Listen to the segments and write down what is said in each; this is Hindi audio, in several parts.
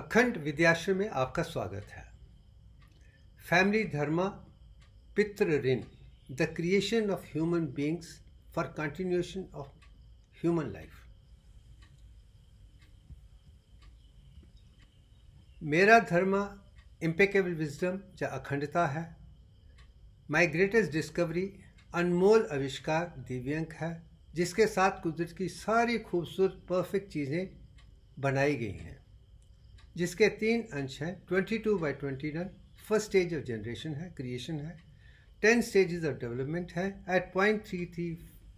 अखंड विद्याश्रम में आपका स्वागत है family dharma pitru rin the creation of human beings for continuation of human life मेरा धर्म इम्पेकेबल विजडम या अखंडता है माई ग्रेटेस्ट डिस्कवरी अनमोल आविष्कार दिव्यंक है जिसके साथ कुदरत की सारी खूबसूरत परफेक्ट चीज़ें बनाई गई हैं जिसके तीन अंश हैं twenty two by twenty one first stage of generation है क्रिएशन है टेन स्टेजेस ऑफ डेवलपमेंट है eight point three three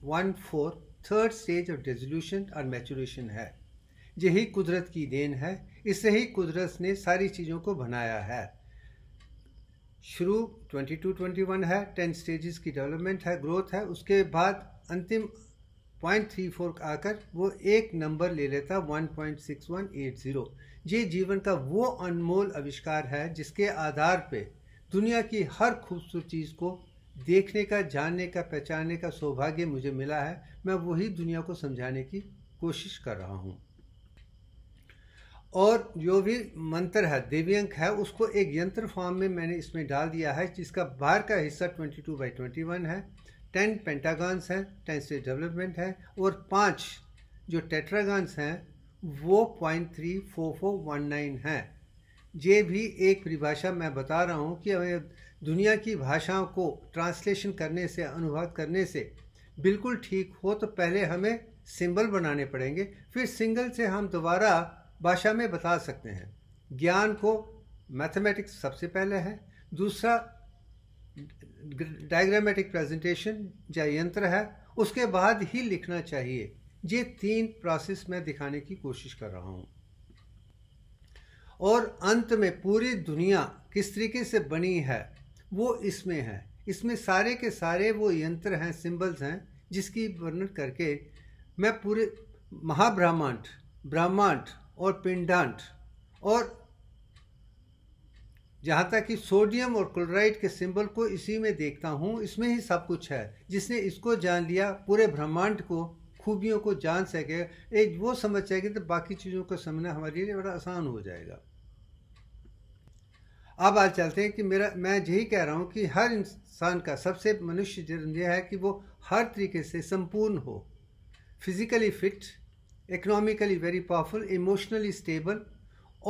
one four third stage of resolution और मैचुरेशन है यही कुदरत की देन है इससे ही कुदरत ने सारी चीज़ों को बनाया है शुरू 22-21 है टेन स्टेजेस की डेवलपमेंट है ग्रोथ है उसके बाद अंतिम पॉइंट थ्री फोर आकर वो एक नंबर ले लेता one point six one eight zero ये जीवन का वो अनमोल आविष्कार है जिसके आधार पे दुनिया की हर खूबसूरत चीज़ को देखने का जानने का पहचानने का सौभाग्य मुझे मिला है मैं वही दुनिया को समझाने की कोशिश कर रहा हूँ और जो भी मंत्र है देवियंक है उसको एक यंत्र फॉर्म में मैंने इसमें डाल दिया है जिसका बाहर का हिस्सा 22 बाई वन है टेन पेंटागॉन्स हैं टेन स्टेट डेवलपमेंट है और पांच जो टेट्रागॉन्स हैं वो point three four four one nine है ये भी एक परिभाषा मैं बता रहा हूँ कि हमें दुनिया की भाषाओं को ट्रांसलेशन करने से अनुवाद करने से बिल्कुल ठीक हो तो पहले हमें सिंबल बनाने पड़ेंगे फिर सिंगल से हम दोबारा भाषा में बता सकते हैं ज्ञान को मैथमेटिक्स सबसे पहले है दूसरा डायग्रामेटिक प्रेजेंटेशन या यंत्र है उसके बाद ही लिखना चाहिए ये तीन प्रोसेस मैं दिखाने की कोशिश कर रहा हूँ और अंत में पूरी दुनिया किस तरीके से बनी है वो इसमें है इसमें सारे के सारे वो यंत्र हैं सिंबल्स हैं जिसकी वर्णन करके मैं पूरे महाब्रह्मांड ब्रह्मांड और पिंडांड और जहाँ तक कि सोडियम और क्लोराइड के सिंबल को इसी में देखता हूँ इसमें ही सब कुछ है जिसने इसको जान लिया पूरे ब्रह्मांड को खूबियों को जान सके एक वो समझ सके तो बाकी चीज़ों को समझना हमारे लिए बड़ा आसान हो जाएगा अब आज चलते हैं कि मेरा मैं यही कह रहा हूँ कि हर इंसान का सबसे मनुष्य जन्म यह है कि वो हर तरीके से संपूर्ण हो physically fit economically very powerful emotionally stable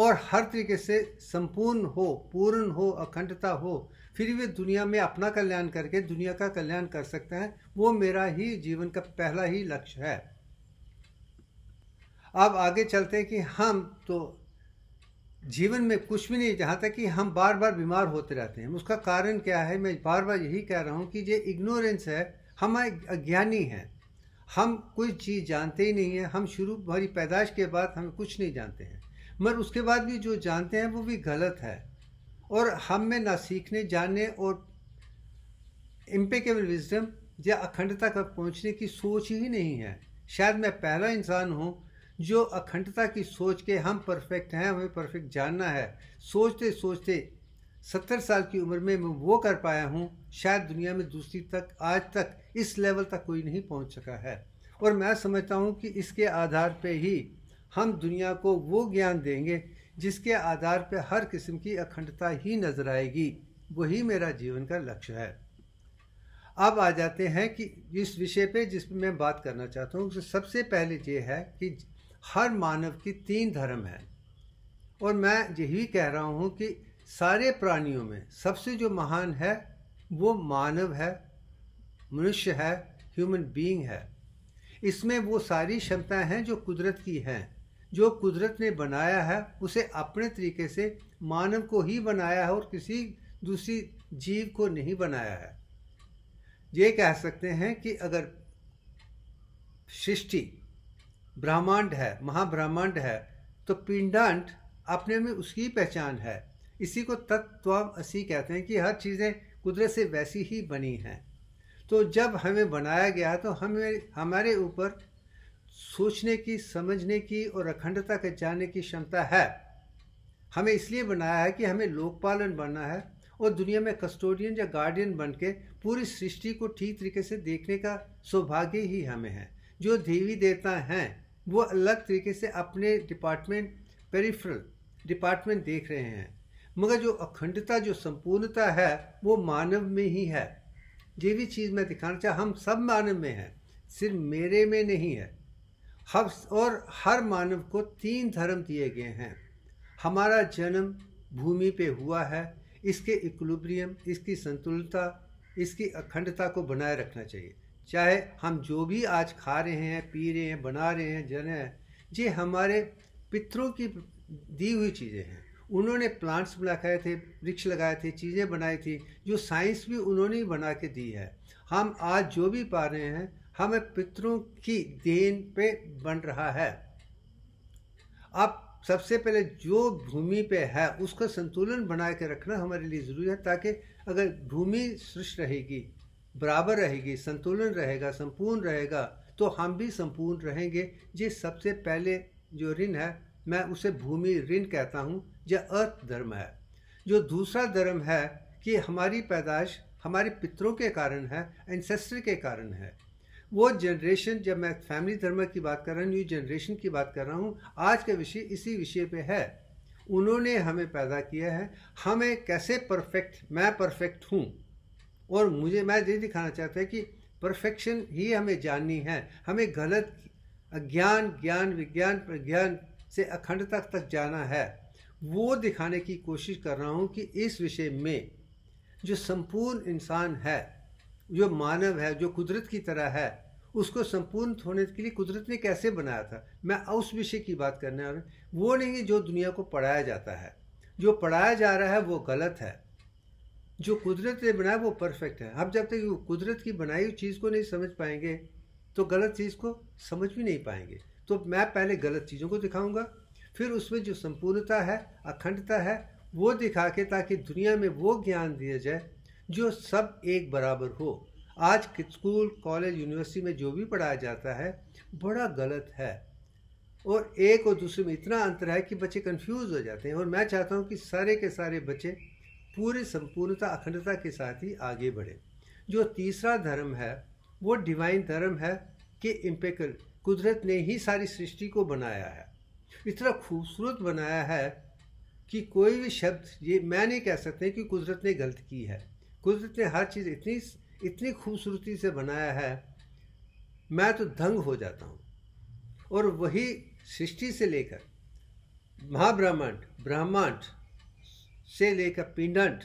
और हर तरीके से संपूर्ण हो पूर्ण हो अखंडता हो फिर वे दुनिया में अपना कल्याण करके दुनिया का कल्याण कर सकते हैं वो मेरा ही जीवन का पहला ही लक्ष्य है अब आगे चलते हैं कि हम तो जीवन में कुछ भी नहीं जहाँ तक कि हम बार बार बीमार होते रहते हैं उसका कारण क्या है मैं बार बार यही कह रहा हूँ कि ये इग्नोरेंस है हम अज्ञानी हैं हम कोई चीज़ जानते ही नहीं है हम शुरू हमारी पैदाइश के बाद हम कुछ नहीं जानते हैं मगर उसके बाद भी जो जानते हैं वो भी गलत है और हम में ना सीखने जानने और इम्पेकेबल विजडम या अखंडता तक पहुंचने की सोच ही नहीं है शायद मैं पहला इंसान हूं जो अखंडता की सोच के हम परफेक्ट हैं हमें परफेक्ट जानना है सोचते सोचते सत्तर साल की उम्र में मैं वो कर पाया हूँ शायद दुनिया में दूसरी तक आज तक इस लेवल तक कोई नहीं पहुँच सका है और मैं समझता हूँ कि इसके आधार पर ही हम दुनिया को वो ज्ञान देंगे जिसके आधार पर हर किस्म की अखंडता ही नजर आएगी वही मेरा जीवन का लक्ष्य है अब आ जाते हैं कि इस विषय पे जिस पे मैं बात करना चाहता हूँ सबसे पहले ये है कि हर मानव की तीन धर्म हैं और मैं यही कह रहा हूँ कि सारे प्राणियों में सबसे जो महान है वो मानव है मनुष्य है ह्यूमन बीइंग है इसमें वो सारी क्षमताएं हैं जो कुदरत की हैं जो कुदरत ने बनाया है उसे अपने तरीके से मानव को ही बनाया है और किसी दूसरी जीव को नहीं बनाया है ये कह सकते हैं कि अगर सृष्टि ब्रह्मांड है महाब्रह्मांड है तो पिंडांड अपने में उसकी पहचान है इसी को तत्व असी कहते हैं कि हर चीज़ें कुदरत से वैसी ही बनी हैं तो जब हमें बनाया गया तो हमें हमारे ऊपर सोचने की समझने की और अखंडता के जानने की क्षमता है हमें इसलिए बनाया है कि हमें लोकपालन बनना है और दुनिया में कस्टोडियन या गार्डियन बन के पूरी सृष्टि को ठीक तरीके से देखने का सौभाग्य ही हमें है जो देवी देवता हैं वो अलग तरीके से अपने डिपार्टमेंट पेरिफेरल डिपार्टमेंट देख रहे हैं मगर जो अखंडता जो संपूर्णता है वो मानव में ही है ये भी चीज़ मैं दिखाना चाह हम सब मानव में हैं सिर्फ मेरे में नहीं है हर और हर मानव को तीन धर्म दिए गए हैं हमारा जन्म भूमि पे हुआ है इसके इक्लुब्रियम इसकी संतुलता इसकी अखंडता को बनाए रखना चाहिए चाहे हम जो भी आज खा रहे हैं पी रहे हैं बना रहे हैं जन हैं ये हमारे पितरों की दी हुई चीज़ें हैं उन्होंने प्लांट्स लगाए थे वृक्ष लगाए थे चीज़ें बनाई थी जो साइंस भी उन्होंने ही बना के दी है हम आज जो भी पा रहे हैं हमें पितरों की देन पे बन रहा है अब सबसे पहले जो भूमि पे है उसका संतुलन बना के रखना हमारे लिए ज़रूरी है ताकि अगर भूमि सृष्ट रहेगी बराबर रहेगी संतुलन रहेगा संपूर्ण रहेगा तो हम भी संपूर्ण रहेंगे ये सबसे पहले जो ऋण है मैं उसे भूमि ऋण कहता हूँ यह अर्थ धर्म है जो दूसरा धर्म है कि हमारी पैदाइश हमारे पितरों के कारण है एंसेस्टर के कारण है वो जनरेशन जब मैं फैमिली धर्म की बात कर रहा हूँ न्यू जनरेशन की बात कर रहा हूँ आज का विषय इसी विषय पे है उन्होंने हमें पैदा किया है हमें कैसे परफेक्ट मैं परफेक्ट हूँ और मुझे मैं ये दिखाना चाहता है कि परफेक्शन ही हमें जाननी है हमें गलत अज्ञान ज्ञान विज्ञान प्रज्ञान से अखंडता तक, तक जाना है वो दिखाने की कोशिश कर रहा हूँ कि इस विषय में जो संपूर्ण इंसान है जो मानव है जो कुदरत की तरह है उसको संपूर्ण होने के लिए कुदरत ने कैसे बनाया था मैं उस विषय की बात करने वाला वो नहीं है जो दुनिया को पढ़ाया जाता है जो पढ़ाया जा रहा है वो गलत है जो कुदरत ने बनाया वो परफेक्ट है हम जब तक कुदरत की बनाई हुई चीज़ को नहीं समझ पाएंगे तो गलत चीज़ को समझ भी नहीं पाएंगे तो मैं पहले गलत चीज़ों को दिखाऊंगा फिर उसमें जो संपूर्णता है अखंडता है वो दिखा के ताकि दुनिया में वो ज्ञान दिया जाए जो सब एक बराबर हो आज स्कूल कॉलेज यूनिवर्सिटी में जो भी पढ़ाया जाता है बड़ा गलत है और एक और दूसरे में इतना अंतर है कि बच्चे कंफ्यूज हो जाते हैं और मैं चाहता हूँ कि सारे के सारे बच्चे पूरे संपूर्णता अखंडता के साथ ही आगे बढ़े जो तीसरा धर्म है वो डिवाइन धर्म है कि इम्पेकल कुदरत ने ही सारी सृष्टि को बनाया है इतना खूबसूरत बनाया है कि कोई भी शब्द ये मैं नहीं कह सकते कि कुदरत ने गलत की है कुदरत ने हर चीज़ इतनी इतनी खूबसूरती से बनाया है मैं तो दंग हो जाता हूँ और वही सृष्टि से लेकर महाब्रह्मांड ब्रह्मांड से लेकर पिंडंड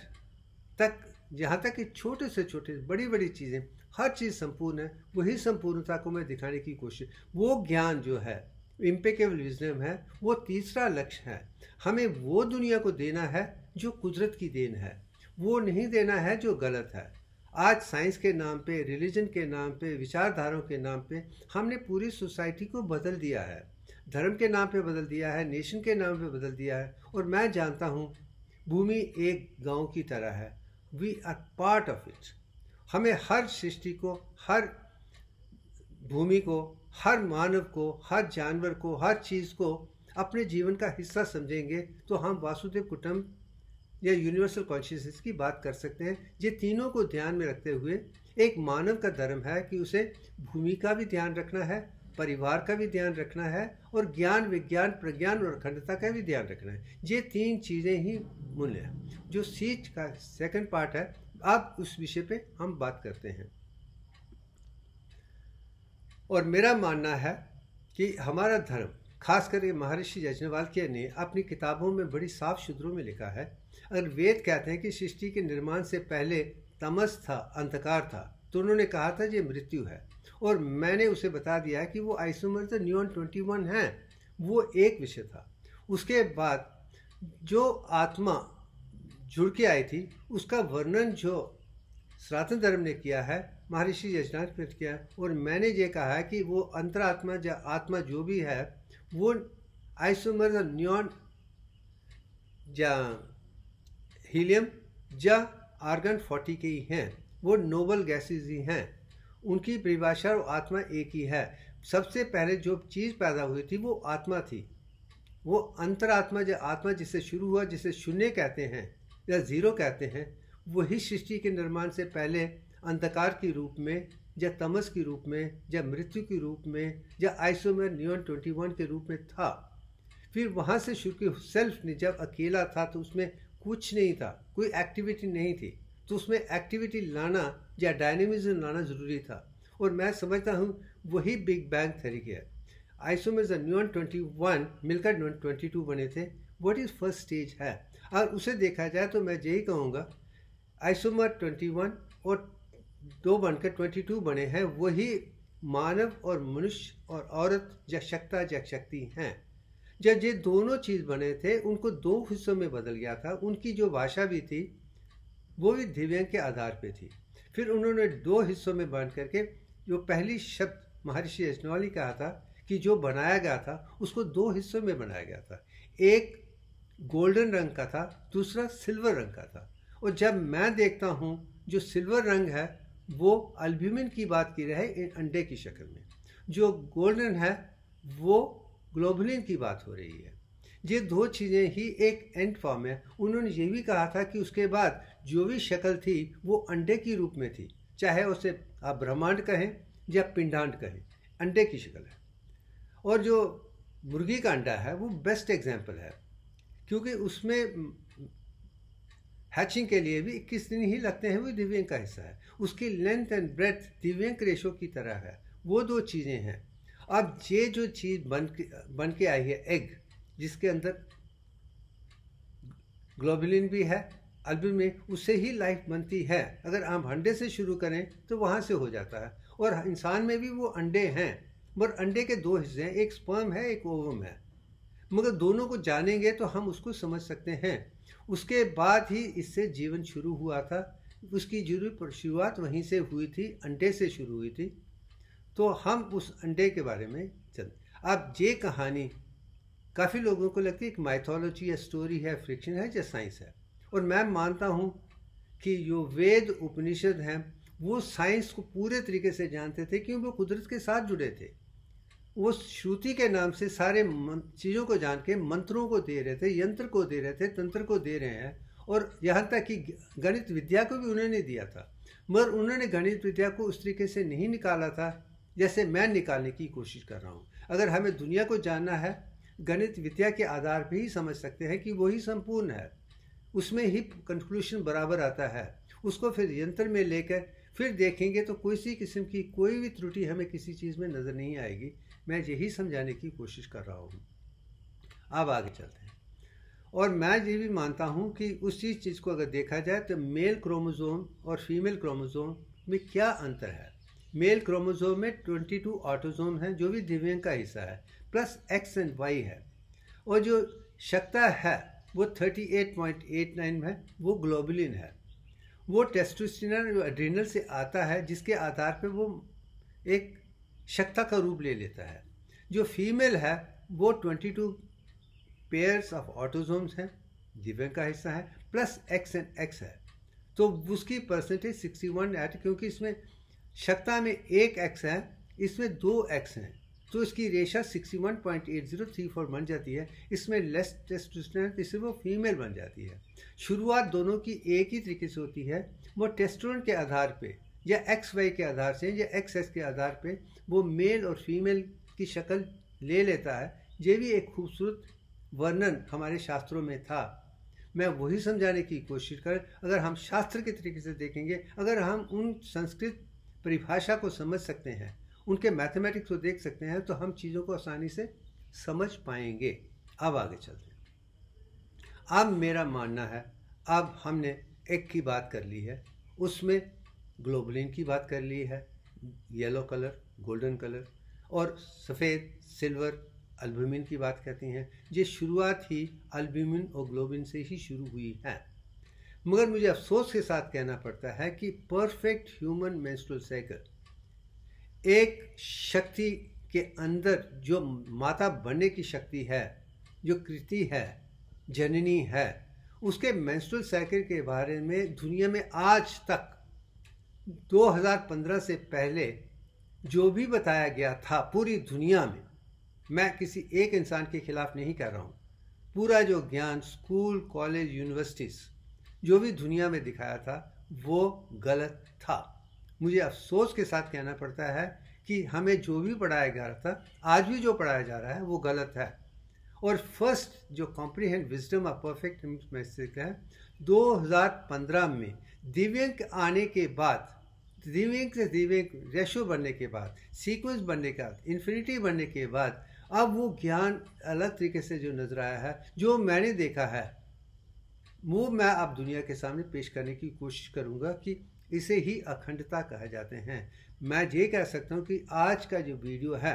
तक यहाँ तक कि छोटे से छोटे बड़ी बड़ी चीज़ें हर चीज़ संपूर्ण है वही संपूर्णता को मैं दिखाने की कोशिश वो ज्ञान जो है इम्पेकेबल विजडम है वो तीसरा लक्ष्य है हमें वो दुनिया को देना है जो कुदरत की देन है वो नहीं देना है जो गलत है आज साइंस के नाम पे रिलीजन के नाम पे विचारधाराओं के नाम पे हमने पूरी सोसाइटी को बदल दिया है धर्म के नाम पे बदल दिया है नेशन के नाम पे बदल दिया है और मैं जानता हूँ भूमि एक गांव की तरह है we are part of it हमें हर सृष्टि को हर भूमि को हर मानव को हर जानवर को हर चीज़ को अपने जीवन का हिस्सा समझेंगे तो हम वासुदेव कुटुम्ब या यूनिवर्सल कॉन्शियसनेस की बात कर सकते हैं ये तीनों को ध्यान में रखते हुए एक मानव का धर्म है कि उसे भूमि का भी ध्यान रखना है परिवार का भी ध्यान रखना है और ज्ञान विज्ञान प्रज्ञान और अखंडता का भी ध्यान रखना है ये तीन चीज़ें ही मूल्य हैं जो सीट का सेकंड पार्ट है अब उस विषय पे हम बात करते हैं और मेरा मानना है कि हमारा धर्म खासकर ये महर्षि जजनवाल के ने अपनी किताबों में बड़ी साफ शुद्रों में लिखा है अगर वेद कहते हैं कि सृष्टि के निर्माण से पहले तमस था अंधकार था तो उन्होंने कहा था ये मृत्यु है और मैंने उसे बता दिया कि वो आइसोमर्स न्यून ट्वेंटी वन है वो एक विषय था उसके बाद जो आत्मा जुड़ के आई थी उसका वर्णन जो सनातन धर्म ने किया है महर्षि यजनाथ ने किया है और मैंने ये कहा है कि वो अंतरात्मा या आत्मा जो भी है वो आइसोमर न्यून या हीलियम या आर्गन फोर्टी के ही हैं वो नोबल गैसेज ही हैं उनकी परिभाषा और आत्मा एक ही है सबसे पहले जो चीज़ पैदा हुई थी वो आत्मा थी वो अंतरात्मा या आत्मा जिसे शुरू हुआ जिसे शून्य कहते हैं या ज़ीरो कहते हैं वही सृष्टि के निर्माण से पहले अंधकार के रूप में या तमस के रूप में या मृत्यु के रूप में या आइसोमेर न्यून ट्वेंटी वन के रूप में था फिर वहाँ से शुरू सेल्फ ने जब अकेला था तो उसमें कुछ नहीं था कोई एक्टिविटी नहीं थी तो उसमें एक्टिविटी लाना या डायनेमिज्म लाना ज़रूरी था और मैं समझता हूँ वही बिग बैंग थेरी है आइसो न्यू न्यून ट्वेंटी वन मिलकर न्यून ट्वेंटी टू बने थे वट इज़ फर्स्ट स्टेज है और उसे देखा जाए तो मैं यही कहूँगा आइसोमर ट्वेंटी वन और दो बनकर ट्वेंटी टू बने हैं वही मानव और मनुष्य और औरत या शक्ता या शक्ति हैं जब ये दोनों चीज़ बने थे उनको दो हिस्सों में बदल गया था उनकी जो भाषा भी थी वो भी दिव्यांग के आधार पे थी फिर उन्होंने दो हिस्सों में बांट करके जो पहली शब्द महर्षि यशनौली कहा था कि जो बनाया गया था उसको दो हिस्सों में बनाया गया था एक गोल्डन रंग का था दूसरा सिल्वर रंग का था और जब मैं देखता हूँ जो सिल्वर रंग है वो अल्ब्यूमिन की बात की रहे अंडे की शक्ल में जो गोल्डन है वो ग्लोबलिन की बात हो रही है ये दो चीज़ें ही एक एंड फॉर्म है उन्होंने ये भी कहा था कि उसके बाद जो भी शक्ल थी वो अंडे की रूप में थी चाहे उसे आप ब्रह्मांड कहें या पिंडांड कहें अंडे की शक्ल है और जो मुर्गी का अंडा है वो बेस्ट एग्जाम्पल है क्योंकि उसमें हैचिंग के लिए भी इक्कीस दिन ही लगते हैं वो दिव्यंग का हिस्सा है उसकी लेंथ एंड ब्रेथ दिव्यांग रेशो की तरह है वो दो चीज़ें हैं अब ये जो चीज़ बन के बन के आई है एग जिसके अंदर ग्लोबुलिन भी है अल्बुमिन में उससे ही लाइफ बनती है अगर आप अंडे से शुरू करें तो वहाँ से हो जाता है और इंसान में भी वो अंडे हैं मगर अंडे के दो हिस्से हैं एक स्पर्म है एक ओवम है मगर दोनों को जानेंगे तो हम उसको समझ सकते हैं उसके बाद ही इससे जीवन शुरू हुआ था उसकी शुरुआत वहीं से हुई थी अंडे से शुरू हुई थी तो हम उस अंडे के बारे में चल अब ये कहानी काफ़ी लोगों को लगती है कि माइथोलॉजी या स्टोरी है फ्रिक्शन है या साइंस है और मैं मानता हूँ कि जो वेद उपनिषद हैं वो साइंस को पूरे तरीके से जानते थे क्योंकि वो कुदरत के साथ जुड़े थे वो श्रुति के नाम से सारे चीज़ों को जान के मंत्रों को दे रहे थे यंत्र को दे रहे थे तंत्र को दे रहे हैं और यहाँ तक कि गणित विद्या को भी उन्होंने दिया था मगर उन्होंने गणित विद्या को उस तरीके से नहीं निकाला था जैसे मैं निकालने की कोशिश कर रहा हूँ अगर हमें दुनिया को जानना है गणित विद्या के आधार पर ही समझ सकते हैं कि वही संपूर्ण है उसमें ही कंक्लूशन बराबर आता है उसको फिर यंत्र में लेकर फिर देखेंगे तो कोई सी किस्म की कोई भी त्रुटि हमें किसी चीज़ में नज़र नहीं आएगी मैं यही समझाने की कोशिश कर रहा हूँ अब आगे चलते हैं और मैं ये भी मानता हूँ कि उस चीज़ चीज़ को अगर देखा जाए तो मेल क्रोमोज़ोम और फीमेल क्रोमोज़ोम में क्या अंतर है मेल क्रोमोजोम में 22 ऑटोजोम हैं जो भी दिव्यंग का हिस्सा है प्लस एक्स एंड वाई है और जो शक्ता है वो 38.89 है वो ग्लोबुलिन है वो टेस्टोस्टिन जो एड्रीनल से आता है जिसके आधार पे वो एक शक्ता का रूप ले लेता है जो फीमेल है वो 22 पेयर्स ऑफ ऑटोजोम्स हैं दिव्यंग का हिस्सा है प्लस एक्स एंड एक्स है तो उसकी परसेंटेज 61 वन एट क्योंकि इसमें शक्ता में एक एक्स है इसमें दो एक्स हैं तो इसकी रेशा 61.8034 बन जाती है इसमें लेस टेस्ट इसमें वो फीमेल बन जाती है शुरुआत दोनों की एक ही तरीके से होती है वो टेस्टोरेंट के आधार पे या एक्स वाई के आधार से या एक्स एस के आधार पे वो मेल और फीमेल की शक्ल ले लेता है ये भी एक खूबसूरत वर्णन हमारे शास्त्रों में था मैं वही समझाने की कोशिश कर अगर हम शास्त्र के तरीके से देखेंगे अगर हम उन संस्कृत परिभाषा को समझ सकते हैं उनके मैथमेटिक्स को देख सकते हैं तो हम चीज़ों को आसानी से समझ पाएंगे अब आगे चलते हैं अब मेरा मानना है अब हमने एक की बात कर ली है उसमें ग्लोबलिन की बात कर ली है येलो कलर गोल्डन कलर और सफ़ेद सिल्वर अल्बुमिन की बात करती हैं ये शुरुआत ही अल्बुमिन और ग्लोबिन से ही शुरू हुई है मगर मुझे अफसोस के साथ कहना पड़ता है कि परफेक्ट ह्यूमन मेंस्ट्रुअल साइकिल एक शक्ति के अंदर जो माता बनने की शक्ति है जो कृति है जननी है उसके मेंस्ट्रुअल साइकिल के बारे में दुनिया में आज तक 2015 से पहले जो भी बताया गया था पूरी दुनिया में मैं किसी एक इंसान के खिलाफ नहीं कर रहा हूँ पूरा जो ज्ञान स्कूल कॉलेज यूनिवर्सिटीज़ जो भी दुनिया में दिखाया था वो गलत था मुझे अफसोस के साथ कहना पड़ता है कि हमें जो भी पढ़ाया जा रहा था आज भी जो पढ़ाया जा रहा है वो गलत है और फर्स्ट जो कॉम्प्रीहेंड विजडम ऑफ परफेक्ट में से है 2015 में दिव्यंक आने के बाद दिव्यंक से दिव्यंक रेशो बनने के बाद सीक्वेंस बनने के बाद इन्फिनिटी बनने के बाद अब वो ज्ञान अलग तरीके से जो नज़र आया है जो मैंने देखा है वो मैं आप दुनिया के सामने पेश करने की कोशिश करूँगा कि इसे ही अखंडता कहा जाते हैं मैं ये कह सकता हूँ कि आज का जो वीडियो है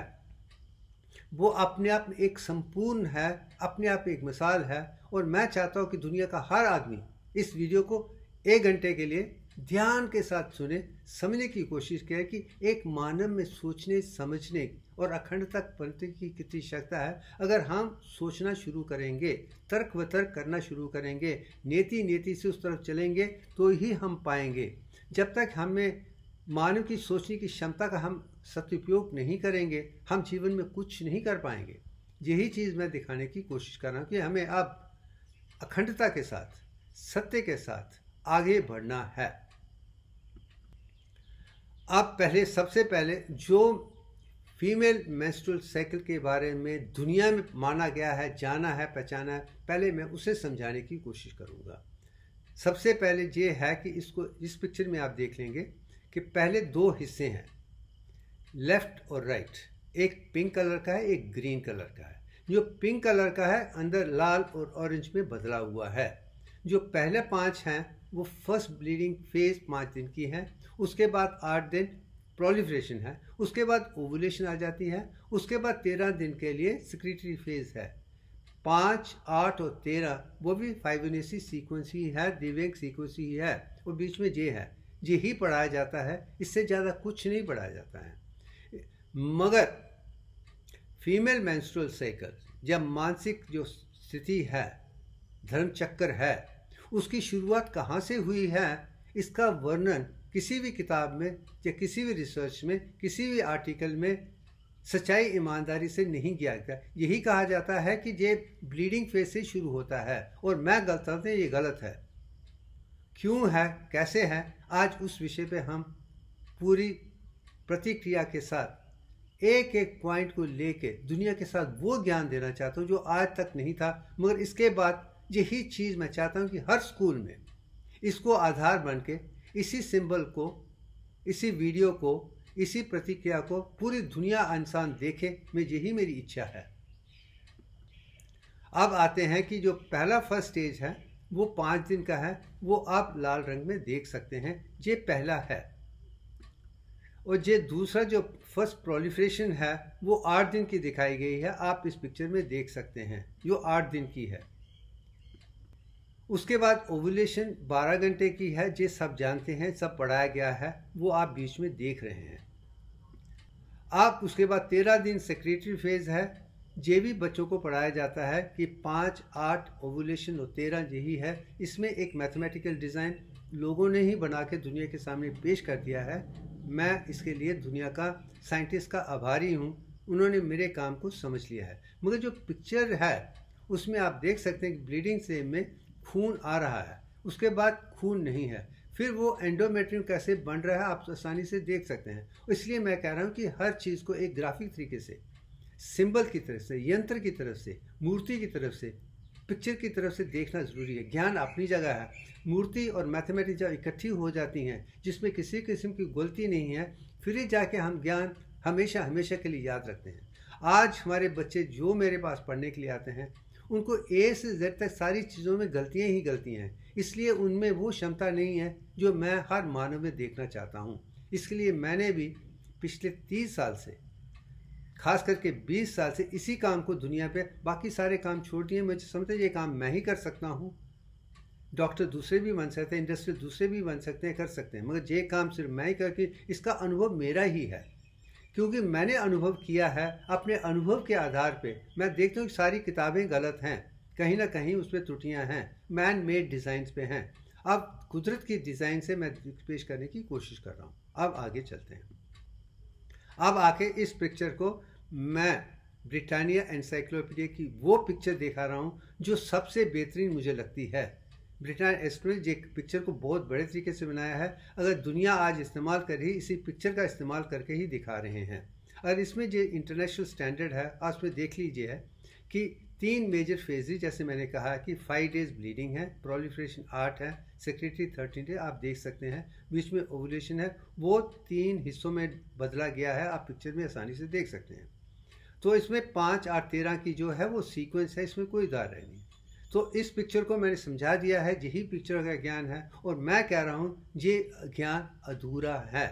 वो अपने आप में एक संपूर्ण है अपने आप एक मिसाल है और मैं चाहता हूँ कि दुनिया का हर आदमी इस वीडियो को एक घंटे के लिए ध्यान के साथ सुने समझने की कोशिश करें कि एक मानव में सोचने समझने और अखंड तक पहुँचने की कितनी क्षमता है अगर हम सोचना शुरू करेंगे तर्क वतर्क करना शुरू करेंगे नेति नेति से उस तरफ चलेंगे तो ही हम पाएंगे जब तक हमें मानव की सोचने की क्षमता का हम सदुपयोग नहीं करेंगे हम जीवन में कुछ नहीं कर पाएंगे यही चीज़ मैं दिखाने की कोशिश कर रहा हूँ कि हमें अब अखंडता के साथ सत्य के साथ आगे बढ़ना है आप पहले सबसे पहले जो फीमेल मेंस्ट्रुअल साइकिल के बारे में दुनिया में माना गया है जाना है पहचाना है पहले मैं उसे समझाने की कोशिश करूँगा सबसे पहले ये है कि इसको इस पिक्चर में आप देख लेंगे कि पहले दो हिस्से हैं लेफ़्ट और राइट एक पिंक कलर का है एक ग्रीन कलर का है जो पिंक कलर का है अंदर लाल और ऑरेंज में बदला हुआ है जो पहले पाँच हैं वो फर्स्ट ब्लीडिंग फेज पाँच दिन की है उसके बाद आठ दिन प्रोलिफ्रेशन है उसके बाद ओवुलेशन आ जाती है उसके बाद तेरह दिन के लिए सिक्रिटरी फेज है पाँच आठ और तेरह वो भी फाइवनेसी सीक्वेंस ही है दिव्यंग सीक्वेंस ही है वो बीच में ये है ये ही पढ़ाया जाता है इससे ज़्यादा कुछ नहीं पढ़ाया जाता है मगर फीमेल मैंस्ट्रल साइकिल या मानसिक जो स्थिति है धर्म चक्कर है उसकी शुरुआत कहाँ से हुई है इसका वर्णन किसी भी किताब में या किसी भी रिसर्च में किसी भी आर्टिकल में सच्चाई ईमानदारी से नहीं किया गया यही कहा जाता है कि ये ब्लीडिंग फेज से शुरू होता है और मैं गलत हूँ ये गलत है क्यों है कैसे है आज उस विषय पे हम पूरी प्रतिक्रिया के साथ एक एक पॉइंट को लेके दुनिया के साथ वो ज्ञान देना चाहता हूँ जो आज तक नहीं था मगर इसके बाद यही चीज़ मैं चाहता हूँ कि हर स्कूल में इसको आधार बन के इसी सिंबल को इसी वीडियो को इसी प्रतिक्रिया को पूरी दुनिया इंसान देखे में यही मेरी इच्छा है अब आते हैं कि जो पहला फर्स्ट स्टेज है वो पाँच दिन का है वो आप लाल रंग में देख सकते हैं ये पहला है और ये दूसरा जो फर्स्ट प्रोलिफ्रेशन है वो आठ दिन की दिखाई गई है आप इस पिक्चर में देख सकते हैं जो आठ दिन की है उसके बाद ओवुलेशन 12 घंटे की है जो सब जानते हैं सब पढ़ाया गया है वो आप बीच में देख रहे हैं आप उसके बाद 13 दिन सेक्रेटरी फेज़ है जे भी बच्चों को पढ़ाया जाता है कि पाँच आठ ओवुलेशन और तेरह यही है इसमें एक मैथमेटिकल डिज़ाइन लोगों ने ही बना के दुनिया के सामने पेश कर दिया है मैं इसके लिए दुनिया का साइंटिस्ट का आभारी हूँ उन्होंने मेरे काम को समझ लिया है मगर जो पिक्चर है उसमें आप देख सकते हैं कि ब्लीडिंग सेम में खून आ रहा है उसके बाद खून नहीं है फिर वो एंडोमेट्रियम कैसे बन रहा है आप आसानी से देख सकते हैं इसलिए मैं कह रहा हूँ कि हर चीज़ को एक ग्राफिक तरीके से सिंबल की तरफ से यंत्र की तरफ से मूर्ति की तरफ से पिक्चर की तरफ से देखना ज़रूरी है ज्ञान अपनी जगह है मूर्ति और मैथमेटिक्स जब इकट्ठी हो जाती हैं जिसमें किसी किस्म की गलती नहीं है फिर ही जाके हम ज्ञान हमेशा हमेशा के लिए याद रखते हैं आज हमारे बच्चे जो मेरे पास पढ़ने के लिए आते हैं उनको ए से जेड तक सारी चीज़ों में गलतियाँ ही गलतियाँ हैं इसलिए उनमें वो क्षमता नहीं है जो मैं हर मानव में देखना चाहता हूँ इसके लिए मैंने भी पिछले तीस साल से खास करके बीस साल से इसी काम को दुनिया पे बाकी सारे काम छोड़ हैं मुझे समझते ये काम मैं ही कर सकता हूँ डॉक्टर दूसरे भी बन सकते हैं इंडस्ट्री दूसरे भी बन सकते हैं कर सकते हैं मगर ये काम सिर्फ मैं ही करके इसका अनुभव मेरा ही है क्योंकि मैंने अनुभव किया है अपने अनुभव के आधार पे मैं देखता हूँ कि सारी किताबें गलत हैं कहीं ना कहीं उसमें त्रुटियाँ हैं मैन मेड डिज़ाइंस पे हैं अब कुदरत की डिज़ाइन से मैं पेश करने की कोशिश कर रहा हूँ अब आगे चलते हैं अब आके इस पिक्चर को मैं ब्रिटानिया एनसाइक्लोपीडिया की वो पिक्चर दिखा रहा हूँ जो सबसे बेहतरीन मुझे लगती है ब्रिटेन एस्ट्रोज ये पिक्चर को बहुत बड़े तरीके से बनाया है अगर दुनिया आज इस्तेमाल कर ही इसी पिक्चर का इस्तेमाल करके ही दिखा रहे हैं और इसमें जो इंटरनेशनल स्टैंडर्ड है आज में देख लीजिए है कि तीन मेजर फेजेज जैसे मैंने कहा कि फाइव डेज ब्लीडिंग है प्रोलिफ्रेशन आठ है सेक्रेटरी थर्टीन डे आप देख सकते हैं बीच में ओवलेशन है वो तीन हिस्सों में बदला गया है आप पिक्चर में आसानी से देख सकते हैं तो इसमें पाँच आठ तेरह की जो है वो सीक्वेंस है इसमें कोई दायरा नहीं तो इस पिक्चर को मैंने समझा दिया है यही पिक्चर का ज्ञान है और मैं कह रहा हूँ ये ज्ञान अधूरा है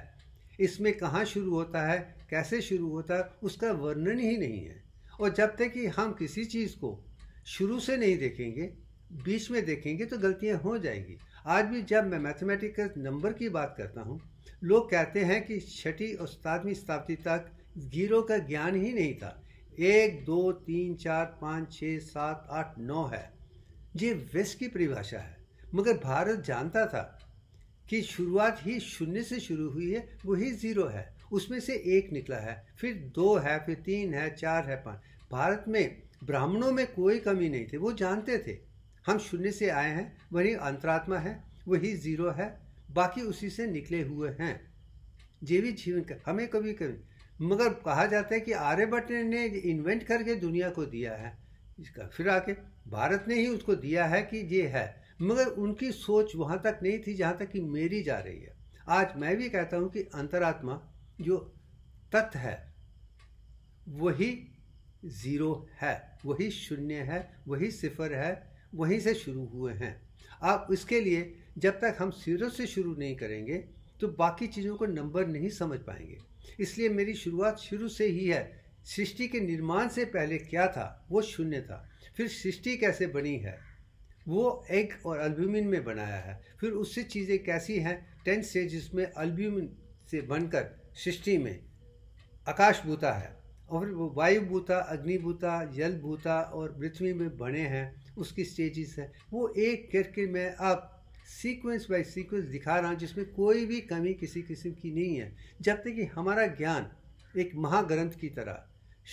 इसमें कहाँ शुरू होता है कैसे शुरू होता है उसका वर्णन ही नहीं है और जब तक कि हम किसी चीज़ को शुरू से नहीं देखेंगे बीच में देखेंगे तो गलतियाँ हो जाएंगी आज भी जब मैं मैथमेटिकल नंबर की बात करता हूँ लोग कहते हैं कि छठी और सातवीं शताब्दी तक जीरो का ज्ञान ही नहीं था एक दो तीन चार पाँच छः सात आठ नौ है ये वेस्ट की परिभाषा है मगर भारत जानता था कि शुरुआत ही शून्य से शुरू हुई है वही ज़ीरो है उसमें से एक निकला है फिर दो है फिर तीन है चार है पाँच भारत में ब्राह्मणों में कोई कमी नहीं थी वो जानते थे हम शून्य से आए हैं वही अंतरात्मा है वही ज़ीरो है बाकी उसी से निकले हुए हैं जीवित जीवन का हमें कभी कभी मगर कहा जाता है कि आर्यभट्ट ने इन्वेंट करके दुनिया को दिया है इसका फिर आके भारत ने ही उसको दिया है कि ये है मगर उनकी सोच वहाँ तक नहीं थी जहाँ तक कि मेरी जा रही है आज मैं भी कहता हूँ कि अंतरात्मा जो तत्व है वही ज़ीरो है वही शून्य है वही सिफर है वहीं से शुरू हुए हैं आप इसके लिए जब तक हम सीरो से शुरू नहीं करेंगे तो बाकी चीज़ों को नंबर नहीं समझ पाएंगे इसलिए मेरी शुरुआत शुरू से ही है सृष्टि के निर्माण से पहले क्या था वो शून्य था फिर सृष्टि कैसे बनी है वो एग और अल्ब्यूमिन में बनाया है फिर उससे चीज़ें कैसी हैं टेंथ से जिसमें अल्ब्यूमिन से बनकर सृष्टि में आकाश बूता है और वो वायु अग्नि अग्निभूता जल बूता और पृथ्वी में बने हैं उसकी स्टेजेस हैं वो एक करके मैं अब सीक्वेंस बाय सीक्वेंस दिखा रहा हूँ जिसमें कोई भी कमी किसी किस्म की नहीं है जब तक कि हमारा ज्ञान एक महाग्रंथ की तरह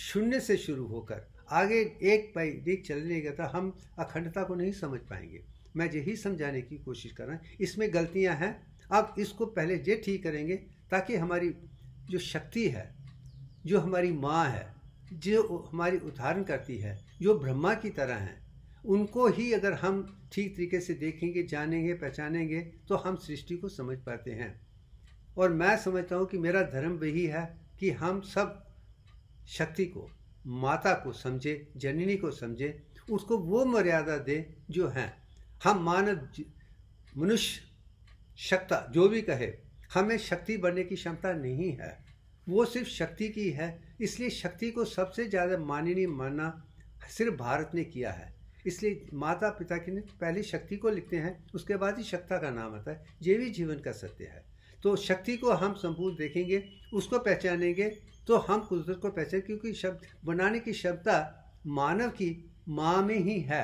शून्य से शुरू होकर आगे एक पाई देख चलने का था हम अखंडता को नहीं समझ पाएंगे मैं यही समझाने की कोशिश कर रहा हूँ इसमें गलतियाँ हैं अब इसको पहले ये ठीक करेंगे ताकि हमारी जो शक्ति है जो हमारी माँ है जो हमारी उदाहरण करती है जो ब्रह्मा की तरह हैं उनको ही अगर हम ठीक तरीके से देखेंगे जानेंगे पहचानेंगे तो हम सृष्टि को समझ पाते हैं और मैं समझता हूँ कि मेरा धर्म वही है कि हम सब शक्ति को माता को समझे जननी को समझे उसको वो मर्यादा दे जो हैं हम मानव मनुष्य शक्ता जो भी कहे हमें शक्ति बनने की क्षमता नहीं है वो सिर्फ शक्ति की है इसलिए शक्ति को सबसे ज़्यादा माननीय मानना सिर्फ भारत ने किया है इसलिए माता पिता की पहले शक्ति को लिखते हैं उसके बाद ही शक्ता का नाम आता है ये भी जीवन का सत्य है तो शक्ति को हम संपूर्ण देखेंगे उसको पहचानेंगे तो हम कुदरत को पहचान क्योंकि शब्द बनाने की क्षमता मानव की माँ में ही है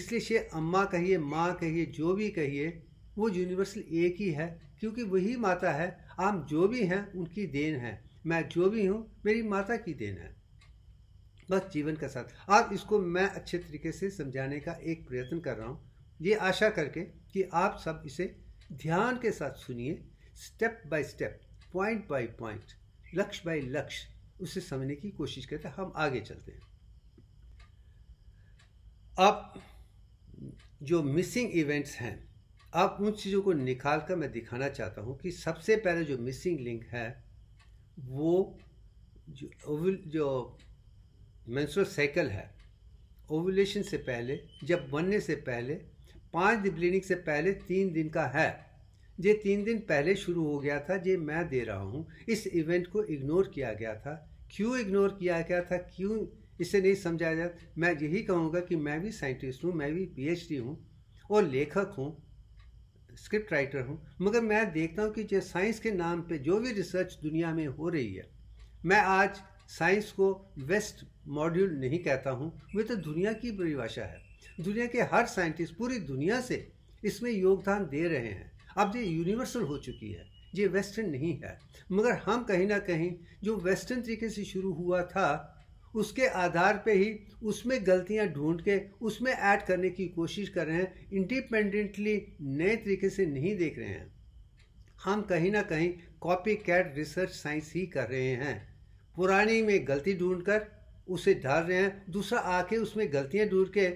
इसलिए शे अम्मा कहिए माँ कहिए जो भी कहिए वो यूनिवर्सल एक ही है क्योंकि वही माता है आप जो भी हैं उनकी देन है मैं जो भी हूँ मेरी माता की देन है बस जीवन का साथ आप इसको मैं अच्छे तरीके से समझाने का एक प्रयत्न कर रहा हूँ ये आशा करके कि आप सब इसे ध्यान के साथ सुनिए step by step point by point लक्ष्य बाय लक्ष्य उसे समझने की कोशिश करते हैं हम आगे चलते हैं अब जो मिसिंग इवेंट्स हैं अब उन चीज़ों को निकाल कर मैं दिखाना चाहता हूँ कि सबसे पहले जो मिसिंग लिंक है वो जो ओविल जो मेंस्ट्रुअल साइकिल है ओवुलेशन से पहले जब बनने से पहले पाँच दिन ब्लीडिंग से पहले तीन दिन का है ये तीन दिन पहले शुरू हो गया था ये मैं दे रहा हूँ इस इवेंट को इग्नोर किया गया था क्यों इग्नोर किया गया था क्यों इसे नहीं समझाया जाता मैं यही कहूँगा कि मैं भी साइंटिस्ट हूँ मैं भी पीएचडी हूँ और लेखक हूँ स्क्रिप्ट राइटर हूँ मगर मैं देखता हूँ कि जो साइंस के नाम पे जो भी रिसर्च दुनिया में हो रही है मैं आज साइंस को वेस्ट मॉड्यूल नहीं कहता हूँ वे तो दुनिया की परिभाषा है दुनिया के हर साइंटिस्ट पूरी दुनिया से इसमें योगदान दे रहे हैं अब ये यूनिवर्सल हो चुकी है ये वेस्टर्न नहीं है मगर हम कहीं ना कहीं जो वेस्टर्न तरीके से शुरू हुआ था उसके आधार पे ही उसमें गलतियां ढूंढ के उसमें ऐड करने की कोशिश कर रहे हैं इंडिपेंडेंटली नए तरीके से नहीं देख रहे हैं हम कहीं ना कहीं कॉपी कैट रिसर्च साइंस ही कर रहे हैं पुरानी में गलती ढूंढ कर उसे ढाल रहे हैं दूसरा आके उसमें गलतियां ढूंढ के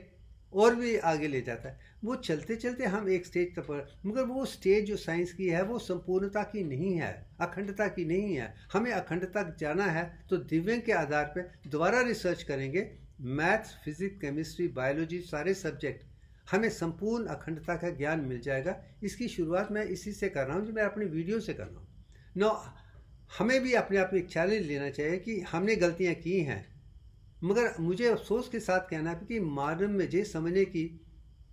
और भी आगे ले जाता है वो चलते चलते हम एक स्टेज तक पर मगर वो स्टेज जो साइंस की है वो संपूर्णता की नहीं है अखंडता की नहीं है हमें अखंडता जाना है तो दिव्यंग के आधार पर दोबारा रिसर्च करेंगे मैथ्स फिजिक्स केमिस्ट्री बायोलॉजी सारे सब्जेक्ट हमें संपूर्ण अखंडता का ज्ञान मिल जाएगा इसकी शुरुआत मैं इसी से कर रहा हूँ जो मैं अपने वीडियो से कर रहा हूँ नौ हमें भी अपने आप में एक चैलेंज लेना चाहिए कि हमने गलतियाँ की हैं मगर मुझे अफसोस के साथ कहना है कि मानव में जे समझने की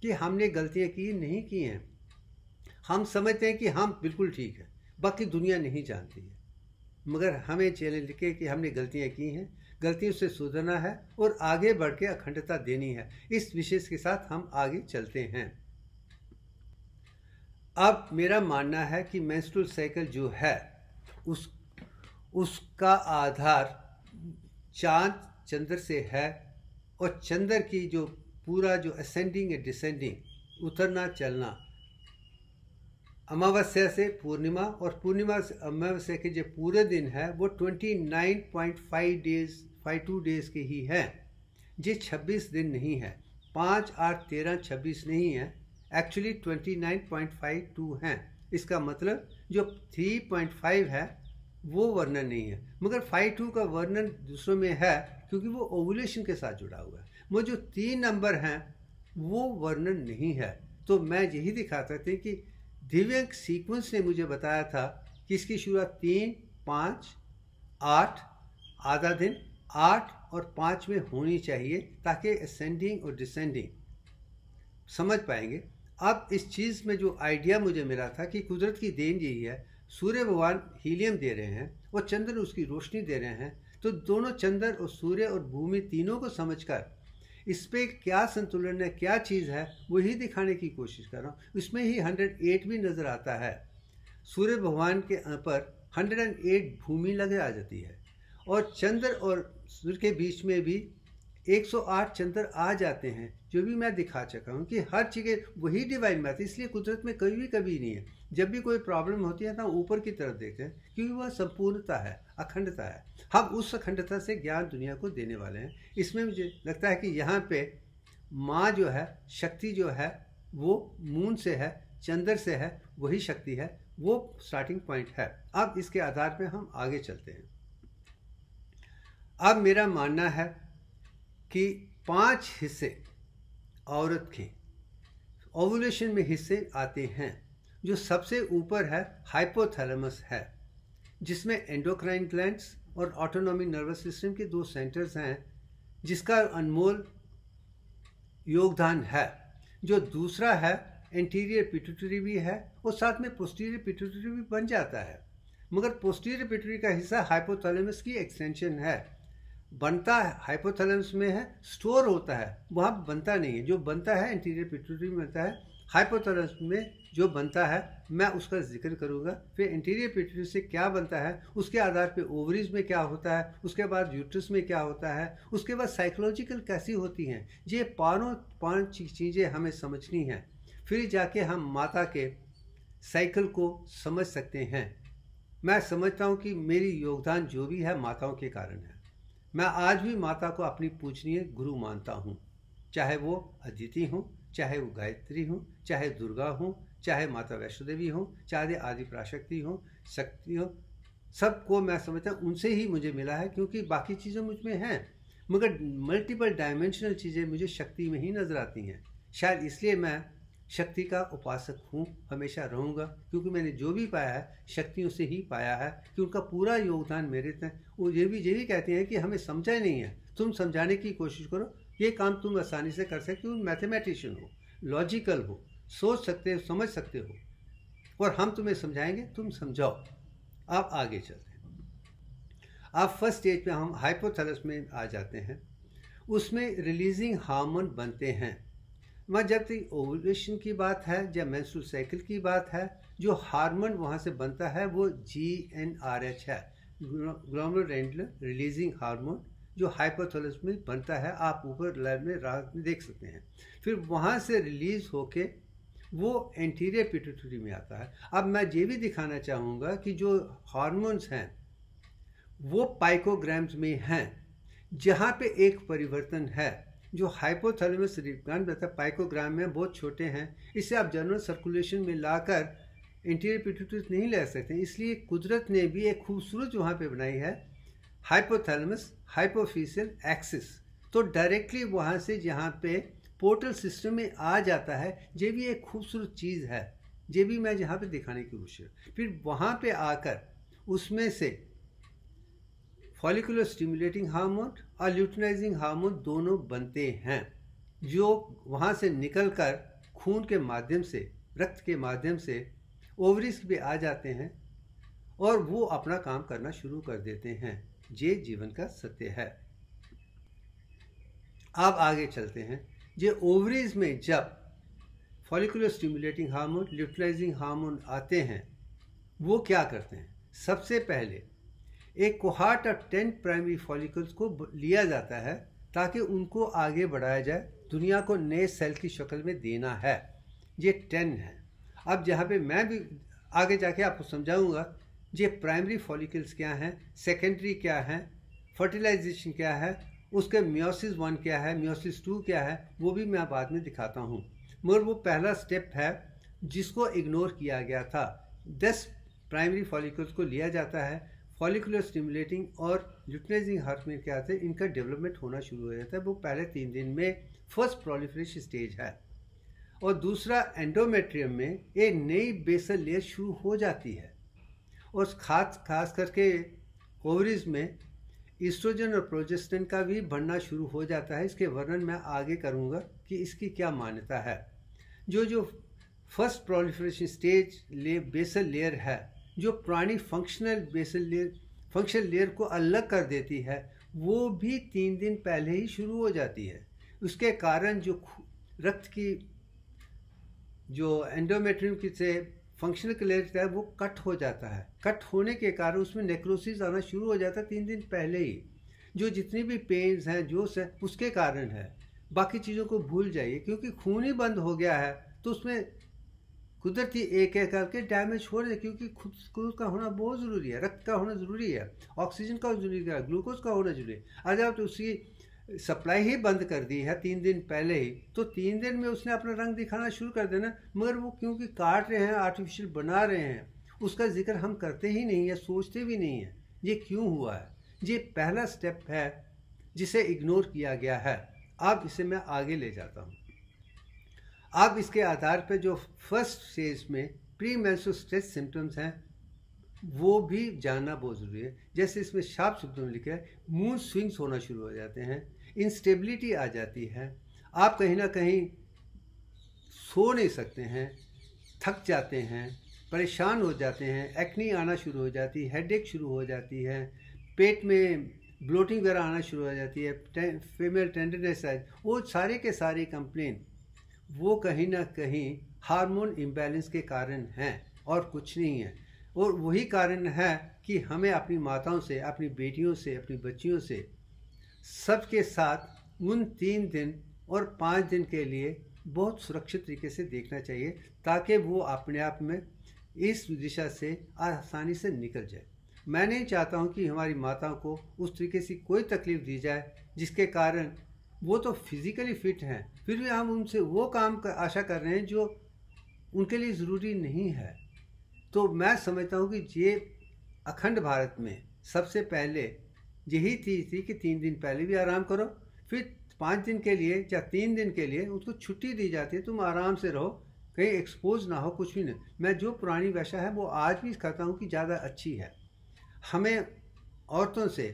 कि हमने गलतियाँ की नहीं की हैं हम समझते हैं कि हम बिल्कुल ठीक है बाकी दुनिया नहीं जानती है मगर हमें चैलेंज के कि हमने गलतियाँ की हैं गलतियों से सुधरना है और आगे बढ़ के अखंडता देनी है इस विशेष के साथ हम आगे चलते हैं अब मेरा मानना है कि मैंस्ट्रुअल साइकिल जो है उस उसका आधार चांद चंद्र से है और चंद्र की जो पूरा जो असेंडिंग एंड डिसेंडिंग उतरना चलना अमावस्या से पूर्णिमा और पूर्णिमा से अमावस्या के जो पूरे दिन है वो twenty nine point five days five two days के ही है ये छब्बीस दिन नहीं है पाँच आठ तेरह छब्बीस नहीं है actually twenty nine point five two हैं इसका मतलब जो थ्री पॉइंट फाइव है वो वर्णन नहीं है मगर फाइव टू का वर्णन दूसरों में है क्योंकि वो ओवुलेशन के साथ जुड़ा हुआ है वो जो तीन नंबर हैं वो वर्णन नहीं है तो मैं यही दिखाता थे कि दिव्यंक सीक्वेंस ने मुझे बताया था कि इसकी शुरुआत तीन पाँच आठ आधा दिन आठ और पाँच में होनी चाहिए ताकि असेंडिंग और डिसेंडिंग समझ पाएंगे अब इस चीज़ में जो आइडिया मुझे मिला था कि कुदरत की देन यही है सूर्य भगवान हीलियम दे रहे हैं और चंद्र उसकी रोशनी दे रहे हैं तो दोनों चंद्र और सूर्य और भूमि तीनों को समझकर इस पर क्या संतुलन है क्या चीज़ है वही दिखाने की कोशिश कर रहा हूँ इसमें ही 108 भी नज़र आता है सूर्य भगवान के पर 108 भूमि लगे आ जाती है और चंद्र और सूर्य के बीच में भी 108 चंद्र आ जाते हैं जो भी मैं दिखा चुका हूँ कि हर जगह वही डिवाइन मैथ इसलिए कुदरत में कभी भी कभी नहीं है जब भी कोई प्रॉब्लम होती है तो ऊपर की तरफ देखते हैं क्योंकि वह संपूर्णता है अखंडता है हम उस अखंडता से ज्ञान दुनिया को देने वाले हैं इसमें मुझे लगता है कि यहाँ पे माँ जो है शक्ति जो है वो मून से है चंद्र से है वही शक्ति है वो स्टार्टिंग पॉइंट है अब इसके आधार पर हम आगे चलते हैं अब मेरा मानना है कि पांच हिस्से औरत के ओवुलेशन में हिस्से आते हैं जो सबसे ऊपर है हाइपोथैलेमस है जिसमें एंडोक्राइन ग्लैंड्स और ऑटोनॉमिक नर्वस सिस्टम के दो सेंटर्स हैं जिसका अनमोल योगदान है जो दूसरा है एंटीरियर पिट्यूटरी भी है और साथ में पोस्टीरियर पिट्यूटरी भी बन जाता है मगर पोस्टीरियर पिट्यूटरी का हिस्सा हाइपोथैलेमस की एक्सटेंशन है बनता है हाइपोथैलेमस में है स्टोर होता है वहाँ बनता नहीं है जो बनता है एंटीरियर पिट्यूटरी में बनता है हाइपोथैलेमस में जो बनता है मैं उसका जिक्र करूंगा फिर इंटीरियर पिट्यूटरी से क्या बनता है उसके आधार पे ओवरीज में क्या होता है उसके बाद यूट्रस में क्या होता है उसके बाद साइकोलॉजिकल कैसी होती हैं ये पानों पांच चीज़ें हमें समझनी हैं फिर जाके हम माता के साइकिल को समझ सकते हैं मैं समझता हूँ कि मेरी योगदान जो भी है माताओं के कारण है मैं आज भी माता को अपनी पूजनीय गुरु मानता हूँ चाहे वो अदिति हूँ चाहे वो गायत्री हो चाहे दुर्गा हो चाहे माता वैष्णो देवी हो चाहे आदि प्राशक्ति हो शक्ति हो सबको मैं समझता हूँ उनसे ही मुझे मिला है क्योंकि बाकी चीज़ें मुझ में हैं मगर मल्टीपल डायमेंशनल चीज़ें मुझे शक्ति में ही नज़र आती हैं शायद इसलिए मैं शक्ति का उपासक हूँ हमेशा रहूँगा क्योंकि मैंने जो भी पाया है शक्तियों से ही पाया है कि उनका पूरा योगदान मेरे तय वो ये भी ये भी कहते हैं कि हमें समझा नहीं है तुम समझाने की कोशिश करो ये काम तुम आसानी से कर सकते हो मैथमेटिशियन हो लॉजिकल हो सोच सकते हो समझ सकते हो और हम तुम्हें समझाएंगे तुम समझाओ आप आगे चलते हैं आप फर्स्ट स्टेज पे हम हाइपोथैलेस में आ जाते हैं उसमें रिलीजिंग हार्मोन बनते हैं वहाँ जब तक ओवुलेशन की बात है या मैंसूल साइकिल की बात है जो हार्मोन वहाँ से बनता है वो जी एन आर एच है ग्लोमर रिलीजिंग हार्मोन जो हाइपोथैलेमस में बनता है आप ऊपर लैब में रात में देख सकते हैं फिर वहाँ से रिलीज होके वो एंटीरियर पिटूटरी में आता है अब मैं ये भी दिखाना चाहूँगा कि जो हार्मोन्स हैं वो पाइकोग्राम्स में हैं जहाँ पे एक परिवर्तन है जो हाइपोथैलेमस रिपगान तथा पाइकोग्राम में बहुत छोटे हैं इसे आप जनरल सर्कुलेशन में लाकर इंटीरियर पिटूटरी नहीं ले सकते इसलिए कुदरत ने भी एक खूबसूरत वहाँ पे बनाई है हाइपोथैलेमस हाइपोफिशियल एक्सिस तो डायरेक्टली वहाँ से जहाँ पे पोर्टल सिस्टम में आ जाता है ये भी एक खूबसूरत चीज़ है ये भी मैं जहाँ पे दिखाने की कोशिश फिर वहाँ पे आकर उसमें से फॉलिकुलर स्टिमुलेटिंग हार्मोन और ल्यूटनाइजिंग हार्मोन दोनों बनते हैं जो वहाँ से निकल कर खून के माध्यम से रक्त के माध्यम से ओवरिस भी आ जाते हैं और वो अपना काम करना शुरू कर देते हैं ये जीवन का सत्य है अब आगे चलते हैं ये ओवरीज में जब follicular stimulating hormone luteinizing hormone आते हैं वो क्या करते हैं सबसे पहले एक cohort of ten primary follicles को लिया जाता है ताकि उनको आगे बढ़ाया जाए दुनिया को नए सेल की शक्ल में देना है ये टेन है अब जहाँ पे मैं भी आगे जाके आपको समझाऊंगा ये प्राइमरी फॉलिकल्स क्या हैं सेकेंडरी क्या है फर्टिलाइजेशन क्या है उसके म्योसिस वन क्या है म्योसिस टू क्या है वो भी मैं बाद में दिखाता हूँ मगर वो पहला स्टेप है जिसको इग्नोर किया गया था दस प्राइमरी फॉलिकल्स को लिया जाता है फॉलिकुलर स्टिमुलेटिंग और ल्यूटनाइजिंग में क्या आते इनका डेवलपमेंट होना शुरू हो जाता है वो पहले तीन दिन में फर्स्ट प्रोलिफ्रेश स्टेज है और दूसरा एंडोमेट्रियम में एक नई बेसल लेयर शुरू हो जाती है और खास खास करके ओवरीज में ईस्ट्रोजन और प्रोजेस्टन का भी बढ़ना शुरू हो जाता है इसके वर्णन मैं आगे करूँगा कि इसकी क्या मान्यता है जो जो फर्स्ट प्रोलिफरेशन स्टेज ले बेसल लेयर है जो प्राणी functional basal layer function layer को अलग कर देती है वो भी तीन दिन पहले ही शुरू हो जाती है उसके कारण जो रक्त की जो एंडोमेट्रियम की से फंक्शनल क्लेरिट है वो कट हो जाता है कट होने के कारण उसमें नेक्रोसिस आना शुरू हो जाता है तीन दिन पहले ही जो जितनी भी पेन्स हैं जोश है उसके कारण है बाकी चीज़ों को भूल जाइए क्योंकि खून ही बंद हो गया है तो उसमें कुदरती एक एक करके डैमेज हो रहे हैं क्योंकि खुद खून का होना बहुत ज़रूरी है रक्त का होना ज़रूरी है ऑक्सीजन का जरूरी है ग्लूकोज का होना जरूरी है अगर आप तो उसकी सप्लाई ही बंद कर दी है तीन दिन पहले ही तो तीन दिन में उसने अपना रंग दिखाना शुरू कर देना मगर वो क्योंकि काट रहे हैं आर्टिफिशियल बना रहे हैं उसका जिक्र हम करते ही नहीं है सोचते भी नहीं है ये क्यों हुआ है ये पहला स्टेप है जिसे इग्नोर किया गया है अब इसे मैं आगे ले जाता हूँ अब इसके आधार पर जो फर्स्ट स्टेज में प्री मैंसो स्ट्रेस सिम्टम्स हैं वो भी जानना बहुत ज़रूरी है जैसे इसमें शार्प शब्दों में लिखा है मूड स्विंग्स होना शुरू हो जाते हैं इंस्टेबिलिटी आ जाती है आप कहीं ना कहीं सो नहीं सकते हैं थक जाते हैं परेशान हो जाते हैं एक्नी आना शुरू हो जाती है हेडेक शुरू हो जाती है पेट में ब्लोटिंग वगैरह आना शुरू हो जाती है फीमेल टेंडरनेस वो सारे के सारे कंप्लेन वो कहीं ना कहीं हार्मोन इम्बैलेंस के कारण हैं और कुछ नहीं है और वही कारण है कि हमें अपनी माताओं से अपनी बेटियों से अपनी बच्चियों से सबके साथ उन तीन दिन और पाँच दिन के लिए बहुत सुरक्षित तरीके से देखना चाहिए ताकि वो अपने आप में इस दिशा से आसानी से निकल जाए मैं नहीं चाहता हूँ कि हमारी माताओं को उस तरीके से कोई तकलीफ दी जाए जिसके कारण वो तो फिज़िकली फिट हैं फिर भी हम उनसे वो काम कर, आशा कर रहे हैं जो उनके लिए ज़रूरी नहीं है तो मैं समझता हूँ कि ये अखंड भारत में सबसे पहले यही चीज़ थी कि तीन दिन पहले भी आराम करो फिर पाँच दिन के लिए या तीन दिन के लिए उसको छुट्टी दी जाती है तुम आराम से रहो कहीं एक्सपोज ना हो कुछ भी नहीं मैं जो पुरानी भाषा है वो आज भी कहता हूँ कि ज़्यादा अच्छी है हमें औरतों से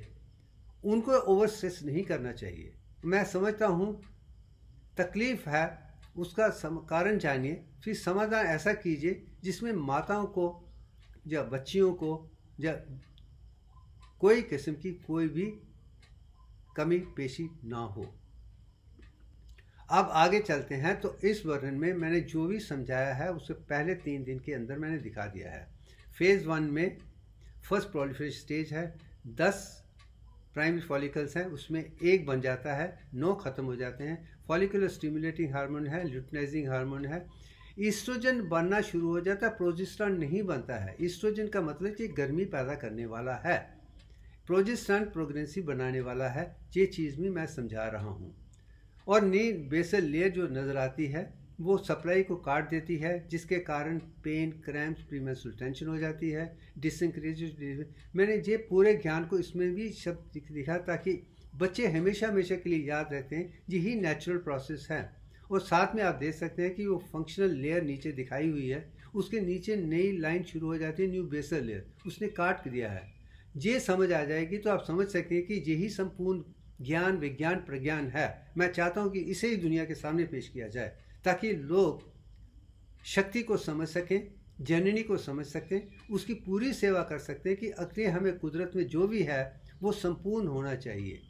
उनको ओवर स्ट्रेस नहीं करना चाहिए मैं समझता हूँ तकलीफ़ है उसका कारण जानिए फिर समाधान ऐसा कीजिए जिसमें माताओं को या बच्चियों को या कोई किस्म की कोई भी कमी पेशी ना हो अब आगे चलते हैं तो इस वर्णन में मैंने जो भी समझाया है उसे पहले तीन दिन के अंदर मैंने दिखा दिया है फेज़ वन में फर्स्ट प्रोलिफरेशन स्टेज है दस प्राइम फॉलिकल्स हैं उसमें एक बन जाता है नौ ख़त्म हो जाते हैं फॉलिकुलर स्टिमुलेटिंग हार्मोन है ल्यूटनाइजिंग हार्मोन है ईस्ट्रोजन बनना शुरू हो जाता है प्रोजिस्ट्रॉन नहीं बनता है ईस्ट्रोजन का मतलब कि गर्मी पैदा करने वाला है प्रोजेस्टेंट प्रोग्रेसिव बनाने वाला है ये चीज़ भी मैं समझा रहा हूँ और नी बेसल लेयर जो नज़र आती है वो सप्लाई को काट देती है जिसके कारण पेन क्रैम्प प्रीमेंसल टेंशन हो जाती है डिसइंक्रेज मैंने ये पूरे ज्ञान को इसमें भी शब्द दिखा ताकि बच्चे हमेशा हमेशा के लिए याद रहते हैं यही नेचुरल प्रोसेस है और साथ में आप देख सकते हैं कि वो फंक्शनल लेयर नीचे दिखाई हुई है उसके नीचे नई लाइन शुरू हो जाती है न्यू बेसल लेयर उसने काट दिया है ये समझ आ जाएगी तो आप समझ सकें कि यही संपूर्ण ज्ञान विज्ञान प्रज्ञान है मैं चाहता हूँ कि इसे ही दुनिया के सामने पेश किया जाए ताकि लोग शक्ति को समझ सकें जननी को समझ सकें उसकी पूरी सेवा कर सकते हैं कि अगले हमें कुदरत में जो भी है वो संपूर्ण होना चाहिए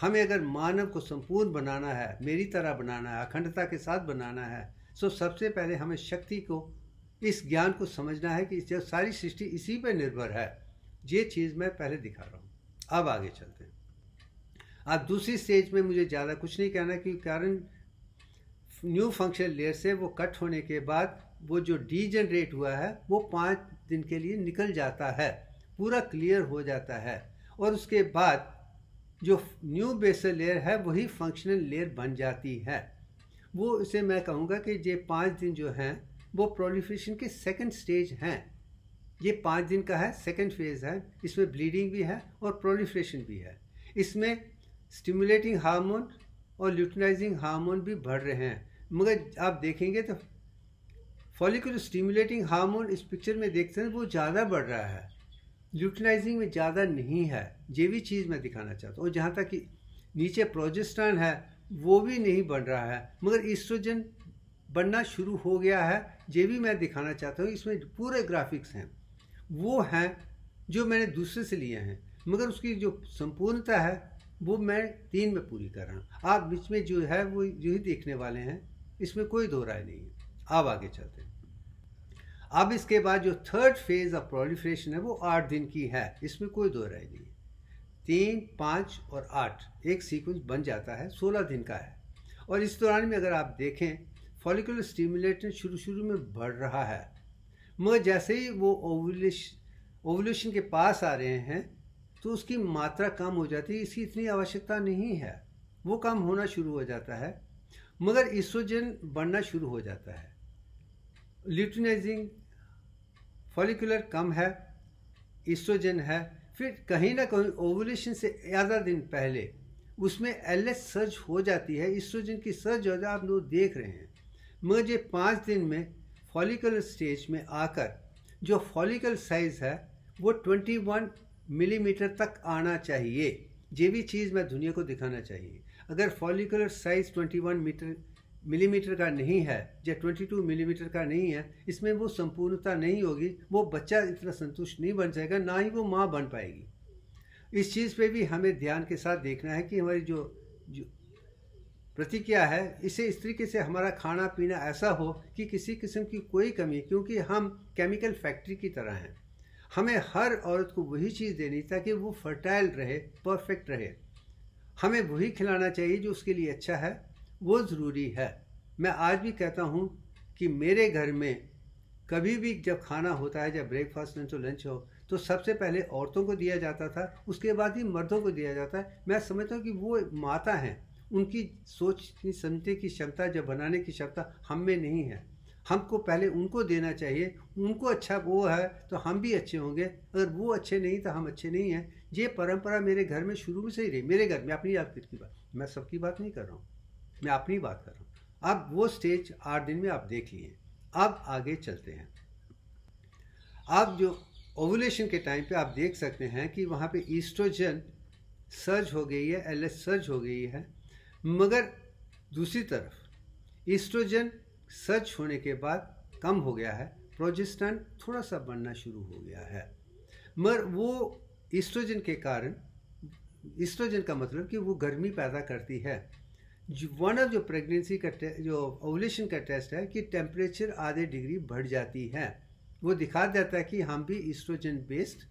हमें अगर मानव को संपूर्ण बनाना है मेरी तरह बनाना है अखंडता के साथ बनाना है सो तो सबसे पहले हमें शक्ति को इस ज्ञान को समझना है कि जब सारी सृष्टि इसी पर निर्भर है ये चीज़ मैं पहले दिखा रहा हूँ अब आगे चलते हैं अब दूसरी स्टेज में मुझे ज़्यादा कुछ नहीं कहना क्योंकि कारण न्यू फंक्शन लेयर से वो कट होने के बाद वो जो डीजनरेट हुआ है वो पाँच दिन के लिए निकल जाता है पूरा क्लियर हो जाता है और उसके बाद जो न्यू बेसल लेयर है वही फंक्शनल लेयर बन जाती है वो इसे मैं कहूँगा कि ये पाँच दिन जो हैं वो प्रोलिफिशन के सेकंड स्टेज हैं ये पाँच दिन का है सेकेंड फेज है इसमें ब्लीडिंग भी है और प्रोलिफ्रेशन भी है इसमें स्टिमुलेटिंग हार्मोन और ल्यूटिनाइजिंग हार्मोन भी बढ़ रहे हैं मगर आप देखेंगे तो फॉलिकुलर स्टिमुलेटिंग हार्मोन इस पिक्चर में देखते हैं वो ज़्यादा बढ़ रहा है ल्यूटनाइजिंग में ज़्यादा नहीं है ये भी चीज़ मैं दिखाना चाहता हूँ और जहाँ तक कि नीचे प्रोजेस्टान है वो भी नहीं बढ़ रहा है मगर ईस्ट्रोजन बनना शुरू हो गया है ये भी मैं दिखाना चाहता हूँ इसमें पूरे ग्राफिक्स हैं वो हैं जो मैंने दूसरे से लिए हैं मगर उसकी जो संपूर्णता है वो मैं तीन में पूरी कर रहा हूँ आप बीच में जो है वो जो ही देखने वाले हैं इसमें कोई दो राय नहीं है आप आगे चलते हैं अब इसके बाद जो थर्ड फेज ऑफ प्रोलिफ्रेशन है वो आठ दिन की है इसमें कोई दो राय नहीं है तीन पाँच और आठ एक सीक्वेंस बन जाता है सोलह दिन का है और इस दौरान में अगर आप देखें फॉलिकुलर स्टिमुलेटर शुरू शुरू में बढ़ रहा है मगर जैसे ही वो ओवुलेश ओवुलेशन के पास आ रहे हैं तो उसकी मात्रा कम हो जाती है इसकी इतनी आवश्यकता नहीं है वो कम होना शुरू हो जाता है मगर इसोजन बढ़ना शुरू हो जाता है ल्यूटिनाइजिंग फॉलिकुलर कम है इसोजन है फिर कहीं ना कहीं ओवुलेशन से ज़्यादा दिन पहले उसमें एल एस सर्ज हो जाती है इसोजन की सर्ज हो जाए आप लोग देख रहे हैं मगर ये पाँच दिन में फॉलिकल स्टेज में आकर जो फॉलिकल साइज़ है वो 21 मिलीमीटर mm तक आना चाहिए ये भी चीज़ मैं दुनिया को दिखाना चाहिए अगर फॉलिकुलर साइज़ 21 मीटर मिलीमीटर का नहीं है या 22 मिलीमीटर का नहीं है इसमें वो संपूर्णता नहीं होगी वो बच्चा इतना संतुष्ट नहीं बन जाएगा ना ही वो माँ बन पाएगी इस चीज़ पे भी हमें ध्यान के साथ देखना है कि हमारी जो, जो प्रतिक्रिया है इसे इस तरीके से हमारा खाना पीना ऐसा हो कि किसी किस्म की कोई कमी क्योंकि हम केमिकल फैक्ट्री की तरह हैं हमें हर औरत को वही चीज़ देनी ताकि वो फर्टाइल रहे परफेक्ट रहे हमें वही खिलाना चाहिए जो उसके लिए अच्छा है वो ज़रूरी है मैं आज भी कहता हूँ कि मेरे घर में कभी भी जब खाना होता है जब ब्रेकफास्ट लंच हो लंच हो तो सबसे पहले औरतों को दिया जाता था उसके बाद ही मर्दों को दिया जाता है मैं समझता हूँ कि वो माता हैं उनकी सोचने समझने की क्षमता जब बनाने की क्षमता हम में नहीं है हमको पहले उनको देना चाहिए उनको अच्छा वो है तो हम भी अच्छे होंगे अगर वो अच्छे नहीं तो हम अच्छे नहीं हैं ये परंपरा मेरे घर में शुरू में से ही रही मेरे घर में अपनी याद की बात मैं सबकी बात नहीं कर रहा हूँ मैं अपनी बात कर रहा हूँ अब वो स्टेज आठ दिन में आप देख लिए अब आगे चलते हैं आप जो ओवुलेशन के टाइम पे आप देख सकते हैं कि वहाँ पे ईस्ट्रोजन सर्ज हो गई है एल सर्ज हो गई है मगर दूसरी तरफ ईस्ट्रोजन सर्च होने के बाद कम हो गया है प्रोजेस्टन थोड़ा सा बढ़ना शुरू हो गया है मगर वो ईस्ट्रोजन के कारण ईस्ट्रोजन का मतलब कि वो गर्मी पैदा करती है वन ऑफ जो प्रेगनेंसी का जो ओवलेशन का टेस्ट है कि टेम्परेचर आधे डिग्री बढ़ जाती है वो दिखा देता है कि हम भी oestrogen based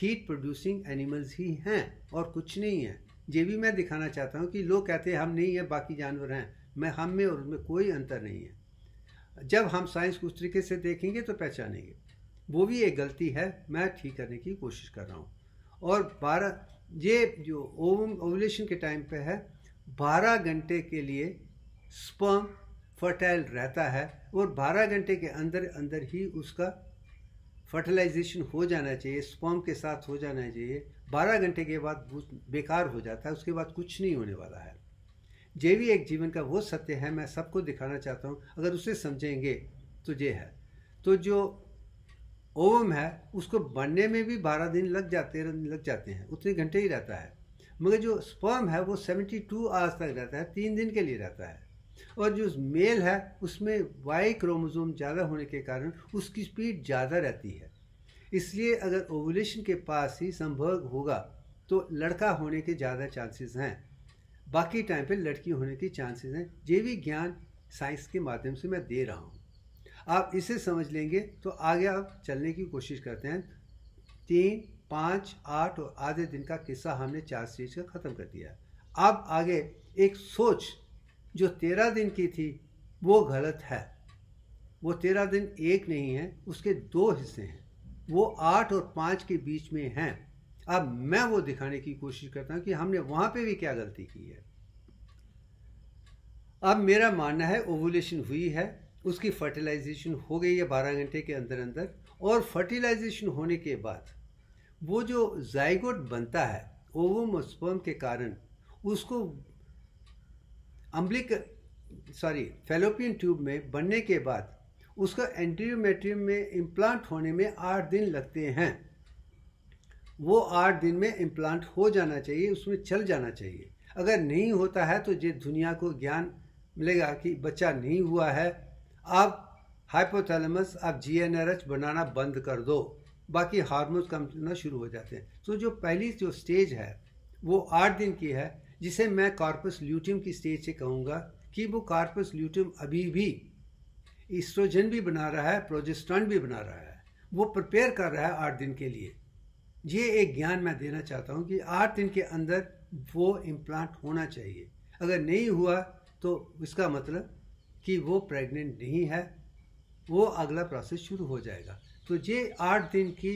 heat producing animals ही हैं और कुछ नहीं है ये भी मैं दिखाना चाहता हूँ कि लोग कहते हैं हम नहीं हैं बाकी जानवर हैं मैं हम में और उनमें कोई अंतर नहीं है जब हम साइंस को उस तरीके से देखेंगे तो पहचानेंगे वो भी एक गलती है मैं ठीक करने की कोशिश कर रहा हूँ और बारह ये जो ओवम ओवलेशन के टाइम पे है बारह घंटे के लिए स्पर्म फर्टाइल रहता है और बारह घंटे के अंदर अंदर ही उसका फर्टिलाइजेशन हो जाना चाहिए स्पर्म के साथ हो जाना चाहिए बारह घंटे के बाद वो बेकार हो जाता है उसके बाद कुछ नहीं होने वाला है ये भी एक जीवन का वो सत्य है मैं सबको दिखाना चाहता हूँ अगर उसे समझेंगे तो ये है तो जो ओम है उसको बनने में भी बारह दिन लग जाते लग जाते हैं उतने घंटे ही रहता है मगर जो स्पर्म है वो सेवेंटी टू आवर्स तक रहता है तीन दिन के लिए रहता है और जो मेल है उसमें वाई क्रोमोजोम ज़्यादा होने के कारण उसकी स्पीड ज़्यादा रहती है इसलिए अगर ओवुलेशन के पास ही संभव होगा तो लड़का होने के ज़्यादा चांसेस हैं बाकी टाइम पे लड़की होने के चांसेस हैं ये भी ज्ञान साइंस के माध्यम से मैं दे रहा हूँ आप इसे समझ लेंगे तो आगे आप चलने की कोशिश करते हैं तीन पाँच आठ और आधे दिन का किस्सा हमने चार स्टेज का ख़त्म कर दिया अब आगे एक सोच जो तेरह दिन की थी वो गलत है वो तेरह दिन एक नहीं है उसके दो हिस्से हैं वो आठ और पाँच के बीच में हैं अब मैं वो दिखाने की कोशिश करता हूँ कि हमने वहाँ पे भी क्या गलती की है अब मेरा मानना है ओवुलेशन हुई है उसकी फर्टिलाइजेशन हो गई है बारह घंटे के अंदर अंदर और फर्टिलाइजेशन होने के बाद वो जो जायगोट बनता है ओवम और स्पर्म के कारण उसको अम्बलिक सॉरी फेलोपियन ट्यूब में बनने के बाद उसका एंटीरियोमेट्रियम में इम्प्लांट होने में आठ दिन लगते हैं वो आठ दिन में इम्प्लांट हो जाना चाहिए उसमें चल जाना चाहिए अगर नहीं होता है तो ये दुनिया को ज्ञान मिलेगा कि बच्चा नहीं हुआ है आप हाइपोथैलेमस आप जी एन आर एच बनाना बंद कर दो बाकी हार्मोन्स कम करना शुरू हो जाते हैं तो जो पहली जो स्टेज है वो आठ दिन की है जिसे मैं कार्पस ल्यूटियम की स्टेज से कहूँगा कि वो कार्पस ल्यूटियम अभी भी ईस्ट्रोजन भी बना रहा है प्रोजेस्ट्रॉन भी बना रहा है वो प्रिपेयर कर रहा है आठ दिन के लिए ये एक ज्ञान मैं देना चाहता हूँ कि आठ दिन के अंदर वो इम्प्लांट होना चाहिए अगर नहीं हुआ तो इसका मतलब कि वो प्रेग्नेंट नहीं है वो अगला प्रोसेस शुरू हो जाएगा तो ये आठ दिन की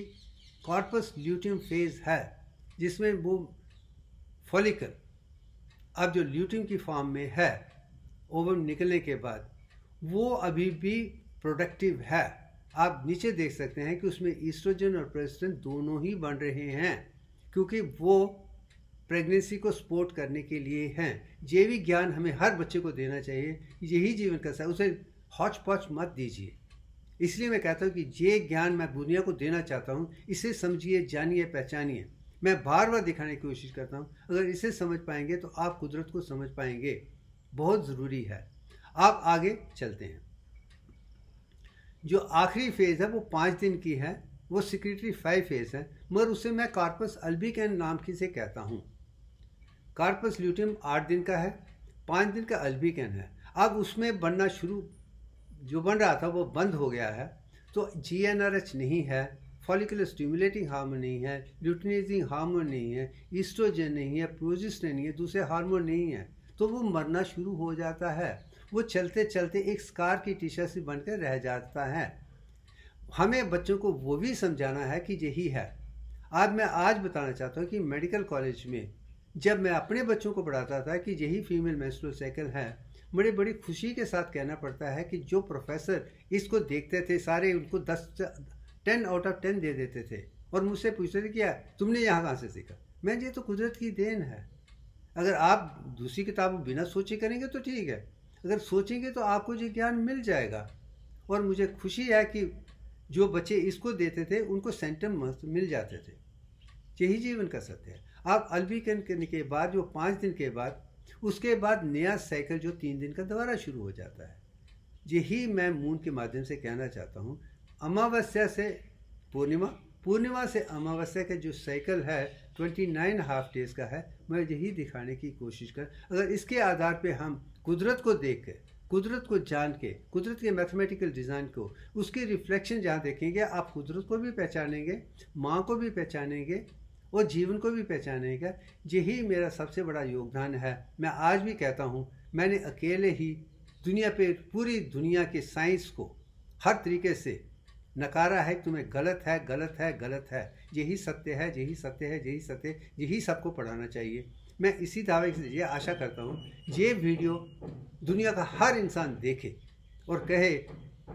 कॉर्पस ल्यूटिन फेज है जिसमें वो फॉलिकल अब जो ल्यूटिन की फॉर्म में है ओवम निकलने के बाद वो अभी भी प्रोडक्टिव है आप नीचे देख सकते हैं कि उसमें ईस्ट्रोजन और प्रोजेस्ट्रोजन दोनों ही बन रहे हैं क्योंकि वो प्रेगनेंसी को सपोर्ट करने के लिए हैं ये भी ज्ञान हमें हर बच्चे को देना चाहिए यही जीवन का सार उसे हौच पौच मत दीजिए इसलिए मैं कहता हूँ कि ये ज्ञान मैं दुनिया को देना चाहता हूँ इसे समझिए जानिए पहचानिए मैं बार बार दिखाने की कोशिश करता हूँ अगर इसे समझ पाएंगे तो आप कुदरत को समझ पाएंगे बहुत ज़रूरी है आप आगे चलते हैं जो आखिरी फेज़ है वो पाँच दिन की है वो सिक्रेटरी फाइव फेज़ है मगर उसे मैं कार्पस अल्बिकैन नाम की से कहता हूँ कार्पस ल्यूटियम आठ दिन का है पाँच दिन का अल्बिकैन है अब उसमें बनना शुरू जो बन रहा था वो बंद हो गया है तो जी एन आर एच नहीं है फॉलिकुलर स्टिमुलेटिंग हार्मोन नहीं है ल्यूटिनाइजिंग हार्मोन नहीं है ईस्ट्रोजन नहीं है प्रोजिस्ट नहीं है दूसरे हार्मोन नहीं है तो वो मरना शुरू हो जाता है वो चलते चलते एक स्कार की टी शर्ट बनकर रह जाता है हमें बच्चों को वो भी समझाना है कि यही है आज मैं आज बताना चाहता हूँ कि मेडिकल कॉलेज में जब मैं अपने बच्चों को पढ़ाता था कि यही फीमेल मेस्ट्रो साइकिल है बड़े बड़ी खुशी के साथ कहना पड़ता है कि जो प्रोफेसर इसको देखते थे सारे उनको दस टेन आउट ऑफ टेन दे देते थे और मुझसे पूछते थे क्या तुमने यहाँ कहाँ से सीखा मैं ये तो कुदरत की देन है अगर आप दूसरी किताब बिना सोचे करेंगे तो ठीक है अगर सोचेंगे तो आपको ये ज्ञान मिल जाएगा और मुझे खुशी है कि जो बच्चे इसको देते थे उनको सेंटम मस्त मिल जाते थे यही जीवन का सत्य है आप अल्बीकरण करने के बाद जो पाँच दिन के बाद उसके बाद नया साइकिल जो तीन दिन का दोबारा शुरू हो जाता है यही मैं मून के माध्यम से कहना चाहता हूँ अमावस्या से पूर्णिमा पूर्णिमा से अमावस्या का जो साइकिल है ट्वेंटी नाइन हाफ डेज का है मैं यही दिखाने की कोशिश कर अगर इसके आधार पे हम कुदरत को देख कर कुदरत को जान के कुदरत के मैथमेटिकल डिज़ाइन को उसके रिफ्लेक्शन जहाँ देखेंगे आप कुदरत को भी पहचानेंगे माँ को भी पहचानेंगे और जीवन को भी पहचानेगा यही मेरा सबसे बड़ा योगदान है मैं आज भी कहता हूँ मैंने अकेले ही दुनिया पे पूरी दुनिया के साइंस को हर तरीके से नकारा है तुम्हें गलत है गलत है गलत है यही सत्य है यही सत्य है यही सत्य यही सबको पढ़ाना चाहिए मैं इसी दावे से ये आशा करता हूँ ये वीडियो दुनिया का हर इंसान देखे और कहे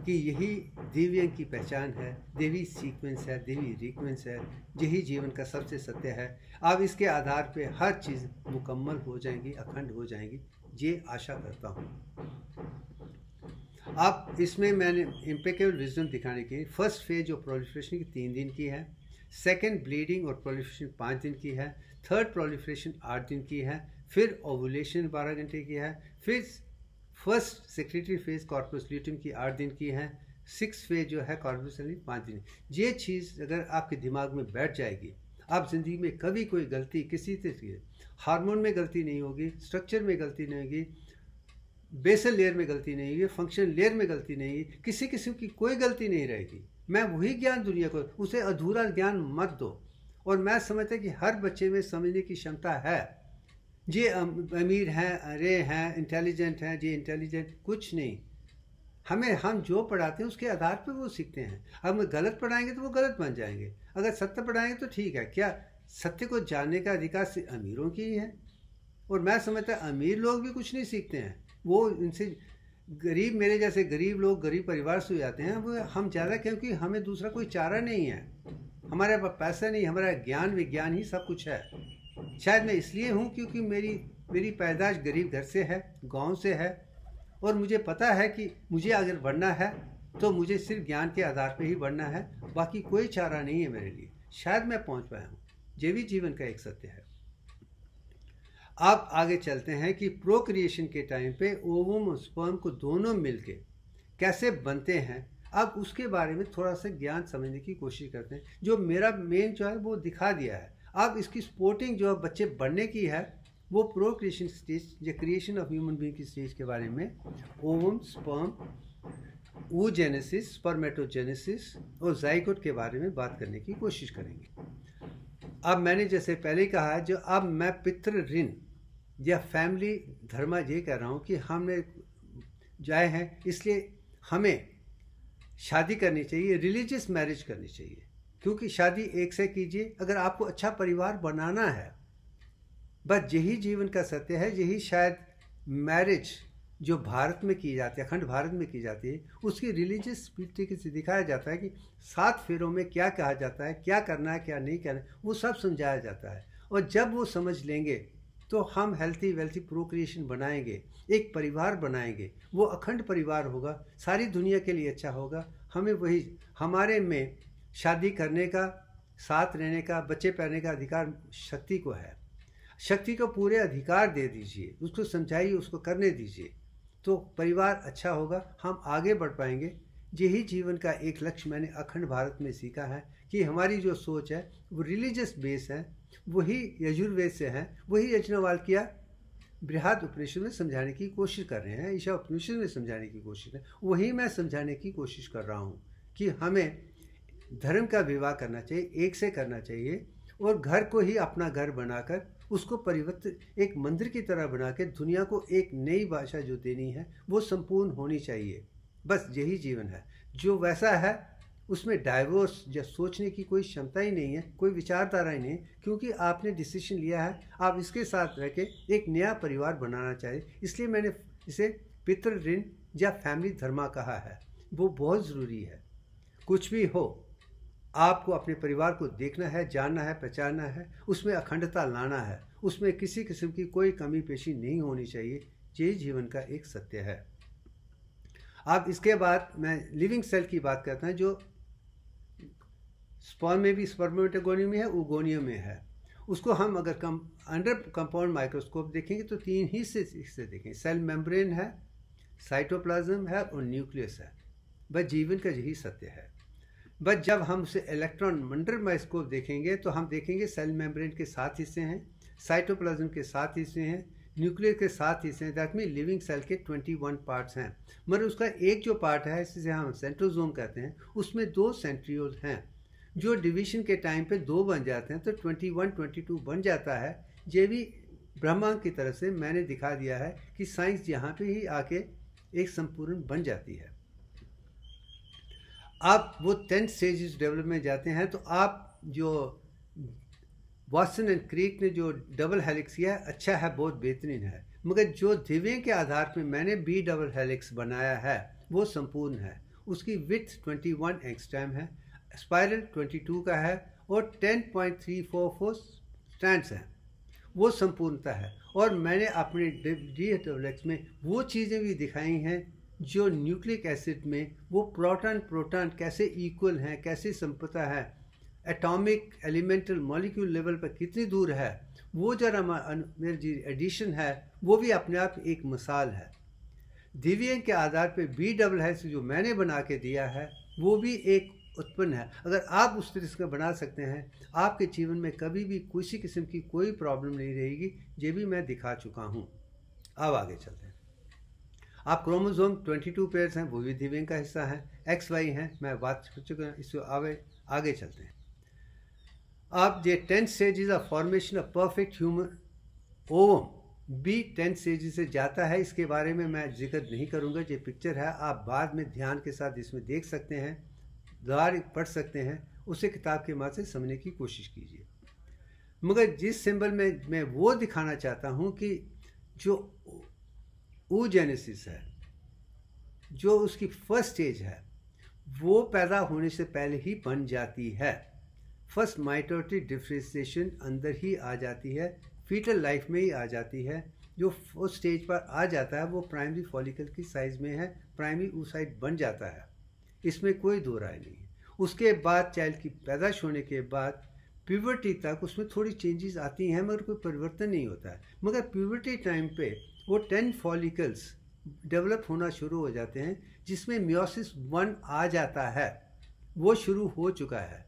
कि यही दिव्यंग की पहचान है देवी सीक्वेंस है देवी रिक्वेंस है यही जीवन का सबसे सत्य है अब इसके आधार पे हर चीज़ मुकम्मल हो जाएगी अखंड हो जाएगी ये आशा करता हूँ अब इसमें मैंने इम्पेकेबल विजडम दिखाने की फर्स्ट फेज जो प्रोलिफ्रेशन की तीन दिन की है सेकेंड ब्लीडिंग और प्रोलिफ्रेशन पाँच दिन की है थर्ड प्रोलिफ्रेशन आठ दिन की है फिर ओवुलेशन बारह घंटे की है फिर first secretory phase corpus luteum की आठ दिन की है सिक्स फेज जो है कॉर्पस पाँच दिन ये चीज़ अगर आपके दिमाग में बैठ जाएगी आप ज़िंदगी में कभी कोई गलती किसी तरीके हार्मोन में गलती नहीं होगी स्ट्रक्चर में गलती नहीं होगी बेसल लेयर में गलती नहीं होगी फंक्शन लेयर में गलती नहीं होगी किसी किस्म की कोई गलती नहीं रहेगी मैं वही ज्ञान दुनिया को उसे अधूरा ज्ञान मत दो और मैं समझता कि हर बच्चे में समझने की क्षमता है ये अमीर हैं अरे हैं इंटेलिजेंट हैं जी इंटेलिजेंट कुछ नहीं हमें हम जो पढ़ाते हैं उसके आधार पर वो सीखते हैं हम गलत पढ़ाएंगे तो वो गलत बन जाएंगे अगर सत्य पढ़ाएंगे तो ठीक है क्या सत्य को जानने का अधिकार अमीरों की ही है और मैं समझता अमीर लोग भी कुछ नहीं सीखते हैं वो उनसे गरीब मेरे जैसे गरीब लोग गरीब परिवार से हो जाते हैं वो हम ज़्यादा क्योंकि हमें दूसरा कोई चारा नहीं है हमारे पास पैसे नहीं हमारा ज्ञान विज्ञान ही सब कुछ है शायद मैं इसलिए हूँ क्योंकि मेरी मेरी पैदाश गरीब घर से है गांव से है और मुझे पता है कि मुझे अगर बढ़ना है तो मुझे सिर्फ ज्ञान के आधार पर ही बढ़ना है बाकी कोई चारा नहीं है मेरे लिए शायद मैं पहुँच पाया हूँ ये भी जीवन का एक सत्य है आप आगे चलते हैं कि प्रोक्रिएशन के टाइम पे ओवम और स्पर्म को दोनों मिलके कैसे बनते हैं अब उसके बारे में थोड़ा सा ज्ञान समझने की कोशिश करते हैं जो मेरा मेन जो है वो दिखा दिया है अब इसकी स्पोर्टिंग जो बच्चे बढ़ने की है वो प्रो क्रिएशन स्टेज या क्रिएशन ऑफ ह्यूमन बींग की स्टेज के बारे में ovum sperm oogenesis spermatogenesis और जाइकोट के बारे में बात करने की कोशिश करेंगे अब मैंने जैसे पहले कहा है जो अब मैं पितृ ऋण या फैमिली धर्मा ये कह रहा हूँ कि हमने जाए हैं इसलिए हमें शादी करनी चाहिए रिलीजियस मैरिज करनी चाहिए क्योंकि शादी एक से कीजिए अगर आपको अच्छा परिवार बनाना है बस यही जीवन का सत्य है यही शायद मैरिज जो भारत में की जाती है अखंड भारत में की जाती है उसकी रिलीजियस तरीके से दिखाया जाता है कि सात फेरों में क्या कहा जाता है क्या करना है क्या नहीं करना है वो सब समझाया जाता है और जब वो समझ लेंगे तो हम हेल्थी वेल्थी प्रोक्रिएशन बनाएंगे एक परिवार बनाएंगे वो अखंड परिवार होगा सारी दुनिया के लिए अच्छा होगा हमें वही हमारे में शादी करने का साथ रहने का बच्चे पैरने का अधिकार शक्ति को है शक्ति को पूरे अधिकार दे दीजिए उसको समझाइए उसको करने दीजिए तो परिवार अच्छा होगा हम आगे बढ़ पाएंगे यही जीवन का एक लक्ष्य मैंने अखंड भारत में सीखा है कि हमारी जो सोच है वो रिलीजियस बेस है वही यजुर्वेद से हैं वही किया बृहद उपनिषद में समझाने की कोशिश कर रहे हैं ईशा उपनिषद में समझाने की कोशिश कर वही मैं समझाने की कोशिश कर रहा हूँ कि हमें धर्म का विवाह करना चाहिए एक से करना चाहिए और घर को ही अपना घर बनाकर उसको परिवर्तित एक मंदिर की तरह बना के दुनिया को एक नई भाषा जो देनी है वो संपूर्ण होनी चाहिए बस यही जीवन है जो वैसा है उसमें डाइवोर्स या सोचने की कोई क्षमता ही नहीं है कोई विचारधारा ही नहीं क्योंकि आपने डिसीजन लिया है आप इसके साथ रह के एक नया परिवार बनाना चाहिए इसलिए मैंने इसे पितृ ऋण या फैमिली धर्मा कहा है वो बहुत ज़रूरी है कुछ भी हो आपको अपने परिवार को देखना है जानना है पहचानना है उसमें अखंडता लाना है उसमें किसी किस्म की कोई कमी पेशी नहीं होनी चाहिए ये जीवन का एक सत्य है अब इसके बाद मैं लिविंग सेल की बात करता हूँ जो स्पॉन में भी स्पर्मेटोगोनियो में है उगोनियम में है उसको हम अगर कम अंडर कंपाउंड माइक्रोस्कोप देखेंगे तो तीन ही से इससे देखेंगे सेल मेम्ब्रेन है साइटोप्लाज्म है और न्यूक्लियस है बस जीवन का यही सत्य है बस जब हम उसे इलेक्ट्रॉन मंडर माइक्रोस्कोप देखेंगे तो हम देखेंगे सेल मेम्ब्रेन के सात हिस्से हैं साइटोप्लाज्म के सात हिस्से हैं न्यूक्लियस के सात हिस्से हैं दैट मीन लिविंग सेल के ट्वेंटी वन पार्ट्स हैं मगर उसका एक जो पार्ट है जिसे हम सेंट्रोजोम कहते हैं उसमें दो सेंट्रियोल हैं जो डिवीजन के टाइम पे दो बन जाते हैं तो ट्वेंटी वन ट्वेंटी टू बन जाता है ये भी ब्रह्मांड की तरफ से मैंने दिखा दिया है कि साइंस यहाँ पे ही आके एक संपूर्ण बन जाती है आप वो टेंथ स्टेज डेवलप में जाते हैं तो आप जो वॉसन एंड क्रीक ने जो डबल हेलिक्स किया है अच्छा है बहुत बेहतरीन है मगर जो दिव्य के आधार पर मैंने बी डबल हेलिक्स बनाया है वो संपूर्ण है उसकी विथ ट्वेंटी वन एक्सटैम है स्पायरल 22 का है और 10.344 स्टैंड्स हैं वो संपूर्णता है और मैंने अपने डी हेटोलेक्स में वो चीज़ें भी दिखाई हैं जो न्यूक्लिक एसिड में वो प्रोटॉन प्रोटॉन कैसे इक्वल हैं कैसे संपदा है एटॉमिक एलिमेंटल मॉलिक्यूल लेवल पर कितनी दूर है वो जरा मेरा जी एडिशन है वो भी अपने आप एक मिसाल है दिव्यंग के आधार पर बी डबल है जो मैंने बना के दिया है वो भी एक उत्पन्न है अगर आप उस तरह से बना सकते हैं आपके जीवन में कभी भी किसी किस्म की कोई प्रॉब्लम नहीं रहेगी ये भी मैं दिखा चुका हूँ अब आगे चलते हैं आप क्रोमोजोम 22 पेयर्स हैं वो भी दिव्यंग का हिस्सा है एक्स वाई हैं मैं बात कर चुका हूँ इसको आगे आगे चलते हैं आप ये tenth stage of formation of perfect human ovum be tenth stage से जाता है इसके बारे में मैं जिक्र नहीं करूँगा ये पिक्चर है आप बाद में ध्यान के साथ इसमें देख सकते हैं द्वार पढ़ सकते हैं उसे किताब के माध्यम से समझने की कोशिश कीजिए मगर जिस सिंबल में मैं वो दिखाना चाहता हूँ कि जो ऊ जेनेसिस है जो उसकी फर्स्ट स्टेज है वो पैदा होने से पहले ही बन जाती है फर्स्ट माइटोरिटी डिफ्रेंसिएशन अंदर ही आ जाती है फीटल लाइफ में ही आ जाती है जो फर्स्ट स्टेज पर आ जाता है वो प्राइमरी फॉलिकल की साइज़ में है प्राइमरी ऊ साइड बन जाता है इसमें कोई दो राय नहीं उसके बाद चाइल्ड की पैदाश होने के बाद प्यूबर्टी तक उसमें थोड़ी चेंजेस आती हैं मगर कोई परिवर्तन नहीं होता है मगर प्यूबर्टी टाइम पे वो टेन फॉलिकल्स डेवलप होना शुरू हो जाते हैं जिसमें म्योसिस वन आ जाता है वो शुरू हो चुका है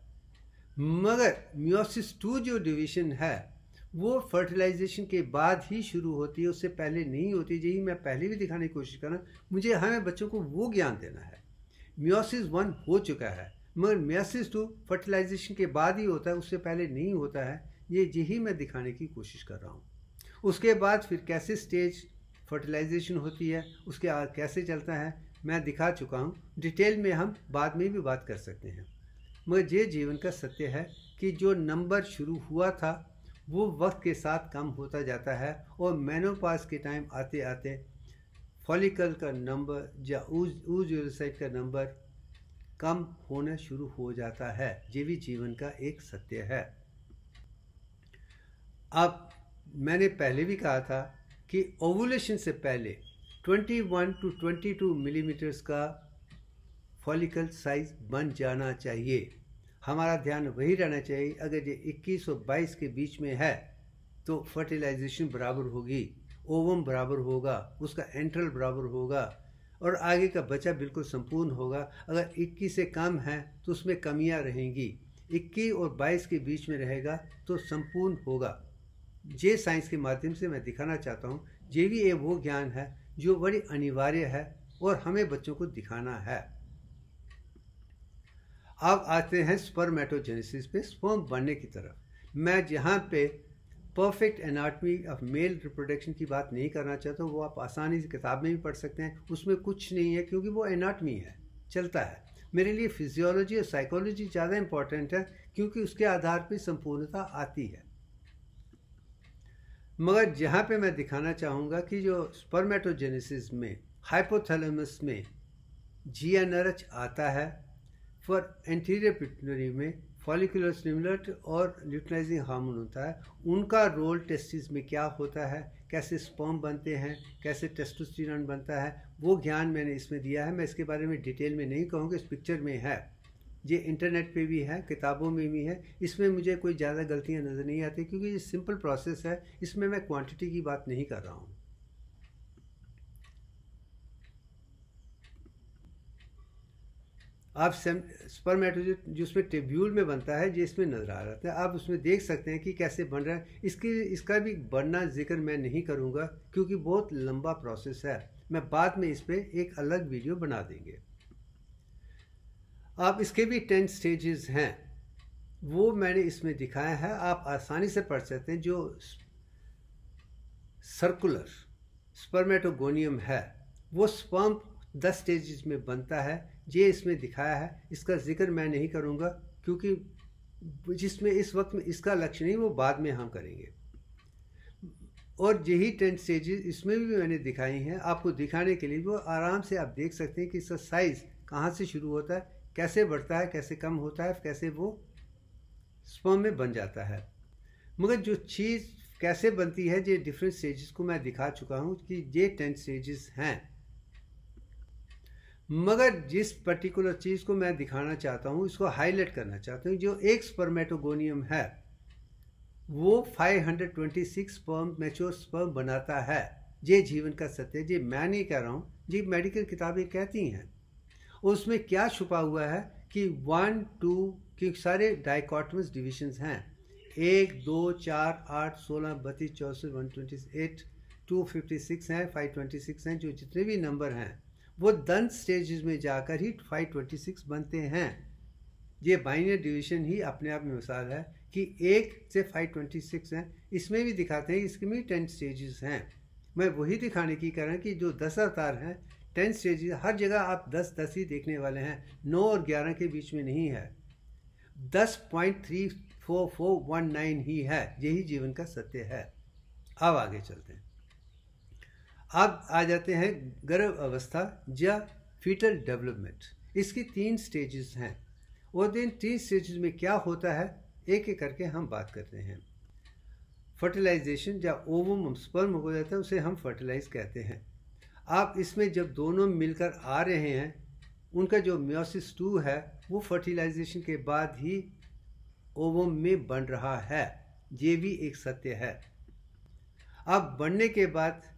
मगर म्योसिस टू जो डिवीज़न है वो फर्टिलाइजेशन के बाद ही शुरू होती है उससे पहले नहीं होती यही मैं पहले भी दिखाने की कोशिश कर रहा हूँ मुझे हमें बच्चों को वो ज्ञान देना है म्योसिस वन हो चुका है मगर म्योसिस टू फर्टिलाइजेशन के बाद ही होता है उससे पहले नहीं होता है ये यही मैं दिखाने की कोशिश कर रहा हूँ उसके बाद फिर कैसे स्टेज फर्टिलाइजेशन होती है उसके बाद कैसे चलता है मैं दिखा चुका हूँ डिटेल में हम बाद में भी बात कर सकते हैं मगर ये जीवन का सत्य है कि जो नंबर शुरू हुआ था वो वक्त के साथ कम होता जाता है और मैनोपास के टाइम आते आते फॉलिकल का नंबर या ऊज ऊज का नंबर कम होना शुरू हो जाता है भी जीवन का एक सत्य है अब मैंने पहले भी कहा था कि ओवुलेशन से पहले 21 टू 22 मिलीमीटर्स का फॉलिकल साइज बन जाना चाहिए हमारा ध्यान वही रहना चाहिए अगर ये 21 और 22 के बीच में है तो फर्टिलाइजेशन बराबर होगी ओवम बराबर होगा उसका एंट्रल बराबर होगा और आगे का बचा बिल्कुल संपूर्ण होगा अगर 21 से कम है तो उसमें कमियां रहेंगी 21 और 22 के बीच में रहेगा तो संपूर्ण होगा जे साइंस के माध्यम से मैं दिखाना चाहता हूँ जे भी ये वो ज्ञान है जो बड़ी अनिवार्य है और हमें बच्चों को दिखाना है अब आते हैं स्पर्मेटोजेनेसिस पे स्पर्म बनने की तरफ मैं जहाँ पे perfect anatomy of male reproduction की बात नहीं करना चाहते वो आप आसानी से किताब में भी पढ़ सकते हैं उसमें कुछ नहीं है क्योंकि वो एनाटमी है चलता है मेरे लिए फिजियोलॉजी और साइकोलॉजी ज़्यादा इम्पॉर्टेंट है क्योंकि उसके आधार पर संपूर्णता आती है मगर जहाँ पे मैं दिखाना चाहूँगा कि जो स्पर्मेटोजेनेसिस में हाइपोथैलेमस में जी एन आर एच आता है फॉर एंटीरियर पिटनरी में फॉलिकुलर स्टिमुलेट और ल्यूटलाइजिंग हार्मोन होता है उनका रोल टेस्टिस में क्या होता है कैसे स्पर्म बनते हैं कैसे टेस्टोस्टेरोन बनता है वो ज्ञान मैंने इसमें दिया है मैं इसके बारे में डिटेल में नहीं कहूँगी इस पिक्चर में है ये इंटरनेट पे भी है किताबों में भी है इसमें मुझे कोई ज़्यादा गलतियाँ नज़र नहीं आती क्योंकि ये सिंपल प्रोसेस है इसमें मैं क्वांटिटी की बात नहीं कर रहा हूँ आप स्पर्मेटोजिट जो उसमें टेब्यूल में बनता है जो इसमें नज़र आ रहा है आप उसमें देख सकते हैं कि कैसे बन रहा है इसकी इसका भी बनना जिक्र मैं नहीं करूँगा क्योंकि बहुत लंबा प्रोसेस है मैं बाद में इस पर एक अलग वीडियो बना देंगे आप इसके भी टेन स्टेजेस हैं वो मैंने इसमें दिखाया है आप आसानी से पढ़ सकते हैं जो सर्कुलर स्पर्मेटोगोनियम है वो स्पम्प दस स्टेजेस में बनता है ये इसमें दिखाया है इसका जिक्र मैं नहीं करूँगा क्योंकि जिसमें इस वक्त में इसका लक्ष्य नहीं वो बाद में हम करेंगे और यही टेंट स्टेजेस इसमें भी मैंने दिखाई हैं आपको दिखाने के लिए वो आराम से आप देख सकते हैं कि इसका साइज़ कहाँ से शुरू होता है कैसे बढ़ता है कैसे कम होता है कैसे वो स्पर्म में बन जाता है मगर जो चीज़ कैसे बनती है ये डिफरेंट स्टेजेस को मैं दिखा चुका हूँ कि ये टेंट स्टेजेस हैं मगर जिस पर्टिकुलर चीज़ को मैं दिखाना चाहता हूँ इसको हाईलाइट करना चाहता हूँ जो एक स्पर्मेटोगोनियम है वो 526 स्पर्म मैच्योर स्पर्म बनाता है ये जीवन का सत्य जी मैं नहीं कह रहा हूँ जी मेडिकल किताबें कहती हैं उसमें क्या छुपा हुआ है कि वन टू क्योंकि सारे डाइकॉटमस डिविजन्स हैं एक दो चार आठ सोलह बत्तीस चौंसठ one twenty eight two fifty six हैं फाइव ट्वेंटी सिक्स हैं जो जितने भी नंबर हैं वो दन स्टेज में जाकर ही फाइव ट्वेंटी सिक्स बनते हैं ये बाइनरी डिवीजन ही अपने आप में मिसाल है कि एक से फाइव ट्वेंटी सिक्स हैं इसमें भी दिखाते हैं इसके भी टेन स्टेजेस हैं मैं वही दिखाने की कह हूँ कि जो दस अवतार हैं टेन स्टेजेस हर जगह आप दस दस ही देखने वाले हैं नौ और ग्यारह के बीच में नहीं है दस point three four four one nine ही है यही जीवन का सत्य है अब आगे चलते हैं आप आ जाते हैं गर्भ अवस्था या फीटल डेवलपमेंट इसकी तीन स्टेजेस हैं और दिन तीन स्टेजेस में क्या होता है एक एक करके हम बात करते हैं फर्टिलाइजेशन या ओवम स्पर्म हो जाता है उसे हम फर्टिलाइज कहते हैं आप इसमें जब दोनों मिलकर आ रहे हैं उनका जो म्योसिस टू है वो फर्टिलाइजेशन के बाद ही ओवम में बन रहा है ये भी एक सत्य है अब बनने के बाद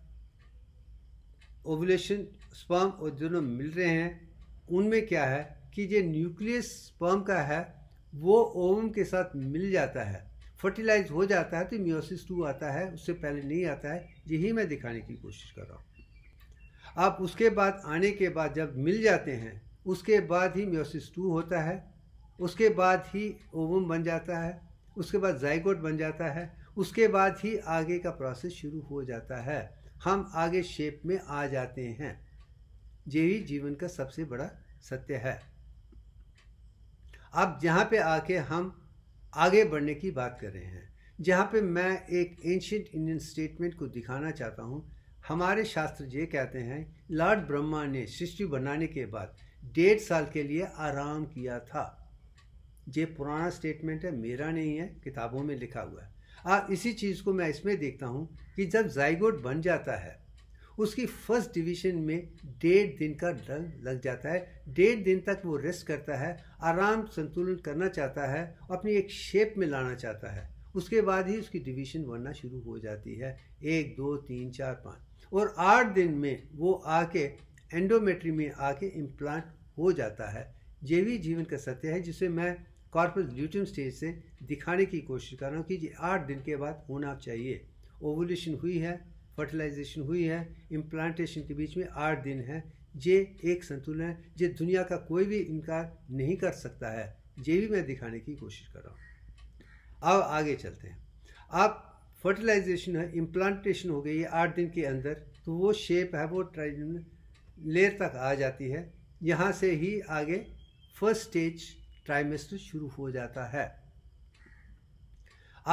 ओवुलेशन स्पर्म और दोनों मिल रहे हैं उनमें क्या है कि जो न्यूक्लियस स्पर्म का है वो ओवम के साथ मिल जाता है फर्टिलाइज हो जाता है तो म्योसिस टू आता है उससे पहले नहीं आता है यही मैं दिखाने की कोशिश कर रहा हूँ आप उसके बाद आने के बाद जब मिल जाते हैं उसके बाद ही म्योसिस टू होता है उसके बाद ही ओवम बन जाता है उसके बाद जाइगोट बन जाता है उसके बाद ही आगे का प्रोसेस शुरू हो जाता है हम आगे शेप में आ जाते हैं यही जीवन का सबसे बड़ा सत्य है अब जहाँ पे आके हम आगे बढ़ने की बात कर रहे हैं जहाँ पे मैं एक एंशंट इंडियन स्टेटमेंट को दिखाना चाहता हूँ हमारे शास्त्र ये कहते हैं लॉर्ड ब्रह्मा ने सृष्टि बनाने के बाद डेढ़ साल के लिए आराम किया था ये पुराना स्टेटमेंट है मेरा नहीं है किताबों में लिखा हुआ है और हाँ, इसी चीज़ को मैं इसमें देखता हूँ कि जब जाइगोट बन जाता है उसकी फर्स्ट डिवीजन में डेढ़ दिन का रंग लग जाता है डेढ़ दिन तक वो रेस्ट करता है आराम संतुलन करना चाहता है अपनी एक शेप में लाना चाहता है उसके बाद ही उसकी डिवीजन बनना शुरू हो जाती है एक दो तीन चार पाँच और आठ दिन में वो आके एंडोमेट्री में आके इम्प्लांट हो जाता है ये भी जीवन का सत्य है जिसे मैं कॉर्पस ल्यूटम स्टेज से दिखाने की कोशिश कर रहा हूँ कि ये आठ दिन के बाद होना चाहिए ओवोल्यूशन हुई है फर्टिलाइजेशन हुई है इम्प्लांटेशन के बीच में आठ दिन है ये एक संतुलन है ये दुनिया का कोई भी इनकार नहीं कर सकता है ये भी मैं दिखाने की कोशिश कर रहा हूँ अब आगे चलते हैं अब फर्टिलाइजेशन है इम्प्लांटेशन हो गई है आठ दिन के अंदर तो वो शेप है वो लेयर तक आ जाती है यहाँ से ही आगे फर्स्ट स्टेज ट्राइमेस्टर शुरू हो जाता है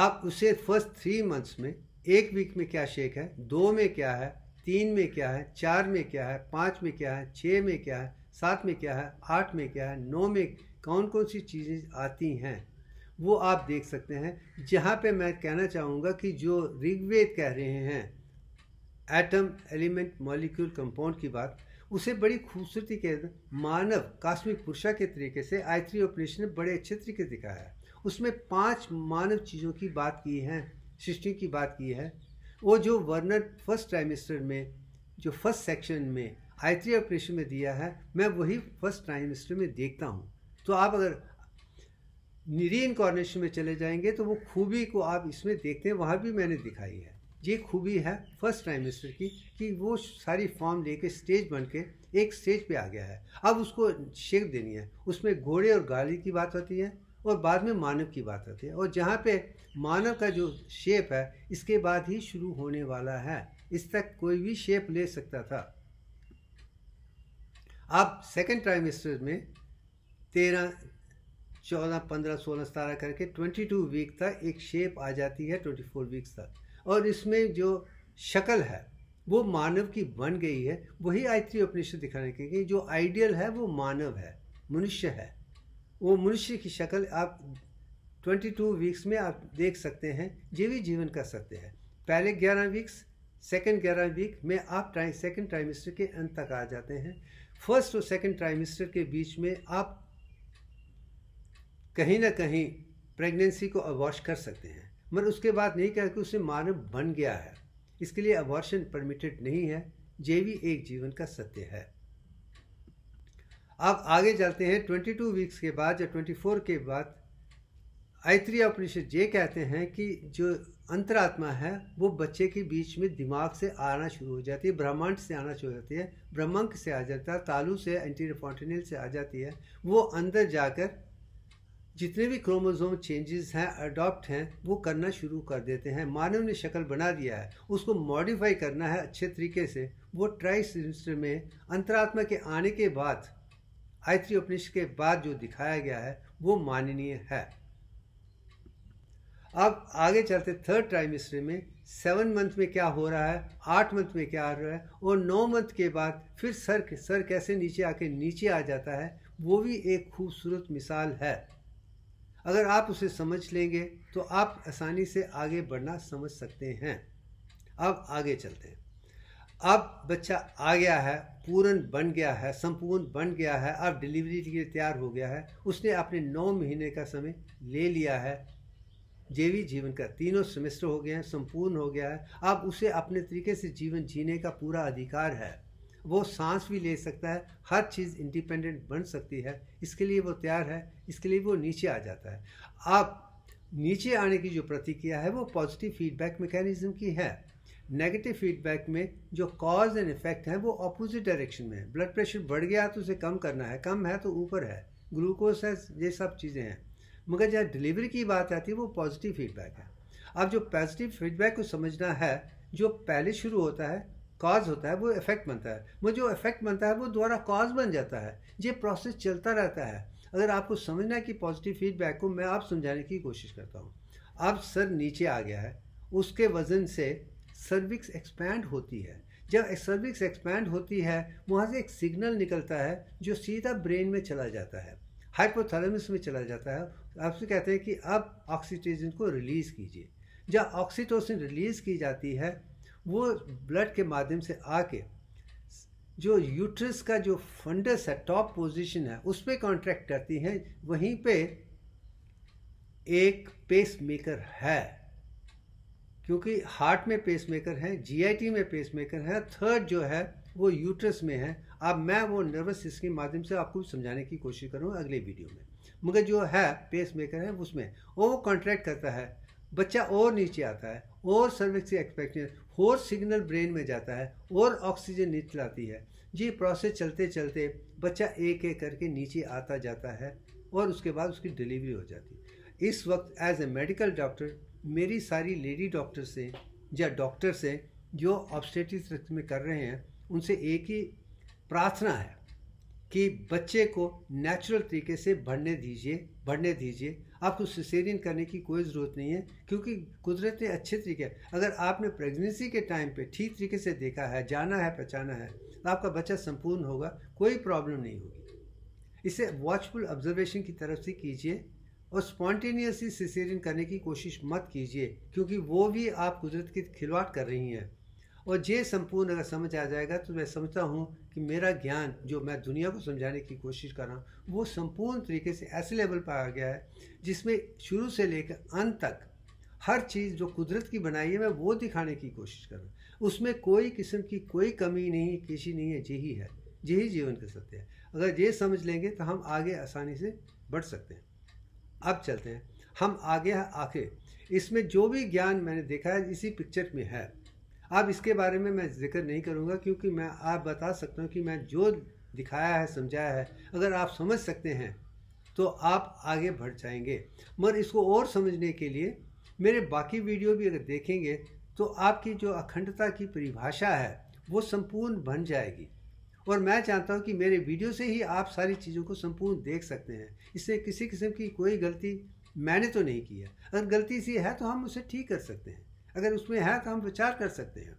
आप उसे फर्स्ट थ्री मंथ्स में एक वीक में क्या शेक है दो में क्या है तीन में क्या है चार में क्या है पाँच में क्या है छः में क्या है सात में क्या है आठ में क्या है नौ में कौन कौन सी चीज़ें आती हैं वो आप देख सकते हैं जहाँ पे मैं कहना चाहूँगा कि जो ऋग्वेद कह रहे हैं एटम एलिमेंट मॉलिक्यूल कंपाउंड की बात उसे बड़ी खूबसूरती के मानव कास्मिक पुरुषा के तरीके से आयत्री उपनिषद ने बड़े अच्छे तरीके दिखाया है उसमें पांच मानव चीज़ों की बात की है सृष्टि की बात की है वो जो वर्णन फर्स्ट ट्राइमिस्टर में जो फर्स्ट सेक्शन में आयत्री ऑपरेशन में दिया है मैं वही फर्स्ट ट्राइमिस्टर में देखता हूँ तो आप अगर निरी इनकॉर्नेशन में चले जाएंगे तो वो खूबी को आप इसमें देखते हैं वहाँ भी मैंने दिखाई है ये खूबी है फर्स्ट प्राइम मिनिस्टर की कि वो सारी फॉर्म लेके स्टेज बन के एक स्टेज पे आ गया है अब उसको शेप देनी है उसमें घोड़े और गाली की बात होती है और बाद में मानव की बात होती है और जहाँ पे मानव का जो शेप है इसके बाद ही शुरू होने वाला है इस तक कोई भी शेप ले सकता था अब सेकेंड प्राइम मिनिस्टर में तेरह चौदह पंद्रह सोलह सतारह करके ट्वेंटी टू वीक तक एक शेप आ जाती है ट्वेंटी फोर वीक्स तक और इसमें जो शक्ल है वो मानव की बन गई है वही आयत्री उपनिषद दिखाने के लिए जो आइडियल है वो मानव है मनुष्य है वो मनुष्य की शक्ल आप 22 वीक्स में आप देख सकते हैं ये भी जीवन का सत्य है पहले 11 वीक्स सेकेंड ग्यारह वीक में आप ट्राइ सेकेंड ट्राइमिस्टर के अंत तक आ जाते हैं फर्स्ट और सेकेंड ट्राइमिस्टर के बीच में आप कहीं ना कहीं प्रेगनेंसी को अवॉश कर सकते हैं मगर उसके बाद नहीं कहते उसे मानव बन गया है इसके लिए अबॉर्शन परमिटेड नहीं है ये भी एक जीवन का सत्य है आप आगे चलते हैं 22 वीक्स के बाद या 24 के बाद आयत्री उपनिषद ये कहते हैं कि जो अंतरात्मा है वो बच्चे के बीच में दिमाग से आना शुरू हो जाती है ब्रह्मांड से आना शुरू हो जाती है ब्रह्मांक से आ जाता है तालू से एंटीरिफॉन्टिनल से आ जाती है वो अंदर जाकर जितने भी क्रोमोजोम चेंजेस हैं अडॉप्ट हैं वो करना शुरू कर देते हैं मानव ने शक्ल बना दिया है उसको मॉडिफाई करना है अच्छे तरीके से वो ट्राई सेमिस्टर में अंतरात्मा के आने के बाद आयत्री उपनिषद के बाद जो दिखाया गया है वो माननीय है अब आगे चलते थर्ड ट्राइमिस्टर में सेवन मंथ में क्या हो रहा है आठ मंथ में क्या हो रहा है और नौ मंथ के बाद फिर सर सर कैसे नीचे आके नीचे आ जाता है वो भी एक खूबसूरत मिसाल है अगर आप उसे समझ लेंगे तो आप आसानी से आगे बढ़ना समझ सकते हैं अब आगे चलते हैं अब बच्चा आ गया है पूर्ण बन गया है संपूर्ण बन गया है अब डिलीवरी के लिए तैयार हो गया है उसने अपने नौ महीने का समय ले लिया है जेवी जीवन का तीनों सेमेस्टर हो गए हैं संपूर्ण हो गया है अब उसे अपने तरीके से जीवन जीने का पूरा अधिकार है वो सांस भी ले सकता है हर चीज़ इंडिपेंडेंट बन सकती है इसके लिए वो तैयार है इसके लिए वो नीचे आ जाता है आप नीचे आने की जो प्रतिक्रिया है वो पॉजिटिव फीडबैक मैकेनिज्म की है नेगेटिव फीडबैक में जो कॉज एंड इफेक्ट हैं वो अपोजिट डायरेक्शन में है ब्लड प्रेशर बढ़ गया तो उसे कम करना है कम है तो ऊपर है ग्लूकोज है ये सब चीज़ें हैं मगर जहाँ डिलीवरी की बात आती है वो पॉजिटिव फीडबैक है अब जो पॉजिटिव फीडबैक को समझना है जो पहले शुरू होता है कॉज होता है वो इफेक्ट बनता है वो जो इफेक्ट बनता है वो दोबारा कॉज बन जाता है ये प्रोसेस चलता रहता है अगर आपको समझना है कि पॉजिटिव फीडबैक को मैं आप समझाने की कोशिश करता हूँ अब सर नीचे आ गया है उसके वजन से सर्विक्स एक्सपैंड होती है जब सर्विक्स एक्सपैंड होती है वहाँ से एक सिग्नल निकलता है जो सीधा ब्रेन में चला जाता है हाइपोथैलेमस में चला जाता है आपसे कहते हैं कि अब ऑक्सीटोसिन को रिलीज़ कीजिए जब ऑक्सीटोसिन रिलीज़ की जाती है वो ब्लड के माध्यम से आके जो यूट्रस का जो फंडस है टॉप पोजीशन है उस पर कॉन्ट्रैक्ट करती हैं वहीं पे एक पेस मेकर है क्योंकि हार्ट में पेस मेकर है जी में पेस मेकर है थर्ड जो है वो यूट्रस में है अब मैं वो नर्वस सिस्टम के माध्यम से आपको समझाने की कोशिश करूँगा अगले वीडियो में मगर जो है पेस मेकर है उसमें वो कॉन्ट्रैक्ट करता है बच्चा और नीचे आता है और सर्विक्स एक्सपेक्टेशन और सिग्नल ब्रेन में जाता है और ऑक्सीजन लाती है ये प्रोसेस चलते चलते बच्चा एक एक करके नीचे आता जाता है और उसके बाद उसकी डिलीवरी हो जाती है इस वक्त एज ए मेडिकल डॉक्टर मेरी सारी लेडी डॉक्टर से या डॉक्टर से जो ऑब्स्टेटिक्स में कर रहे हैं उनसे एक ही प्रार्थना है कि बच्चे को नेचुरल तरीके से बढ़ने दीजिए बढ़ने दीजिए आपको सिसेरियन करने की कोई ज़रूरत नहीं है क्योंकि कुदरत ने अच्छे तरीके अगर आपने प्रेगनेंसी के टाइम पे ठीक तरीके से देखा है जाना है पहचाना है तो आपका बच्चा संपूर्ण होगा कोई प्रॉब्लम नहीं होगी इसे वॉचफुल ऑब्जर्वेशन की तरफ से कीजिए और स्पॉन्टेनियसली सिसेरियन करने की कोशिश मत कीजिए क्योंकि वो भी आप कुदरत की खिलवाड़ कर रही हैं और ये संपूर्ण अगर समझ आ जाएगा तो मैं समझता हूँ कि मेरा ज्ञान जो मैं दुनिया को समझाने की कोशिश कर रहा हूँ वो संपूर्ण तरीके से ऐसे लेवल पर आ गया है जिसमें शुरू से लेकर अंत तक हर चीज़ जो कुदरत की बनाई है मैं वो दिखाने की कोशिश कर रहा हूँ उसमें कोई किस्म की कोई कमी नहीं किसी नहीं है यही है यही जीवन का सत्य है अगर ये समझ लेंगे तो हम आगे आसानी से बढ़ सकते हैं अब चलते हैं हम आगे आखिर इसमें जो भी ज्ञान मैंने देखा है इसी पिक्चर में है अब इसके बारे में मैं जिक्र नहीं करूँगा क्योंकि मैं आप बता सकता हूँ कि मैं जो दिखाया है समझाया है अगर आप समझ सकते हैं तो आप आगे बढ़ जाएंगे मगर इसको और समझने के लिए मेरे बाकी वीडियो भी अगर देखेंगे तो आपकी जो अखंडता की परिभाषा है वो संपूर्ण बन जाएगी और मैं चाहता हूँ कि मेरे वीडियो से ही आप सारी चीज़ों को संपूर्ण देख सकते हैं इससे किसी किस्म की कोई गलती मैंने तो नहीं की है अगर गलती सी है तो हम उसे ठीक कर सकते हैं अगर उसमें है तो हम विचार कर सकते हैं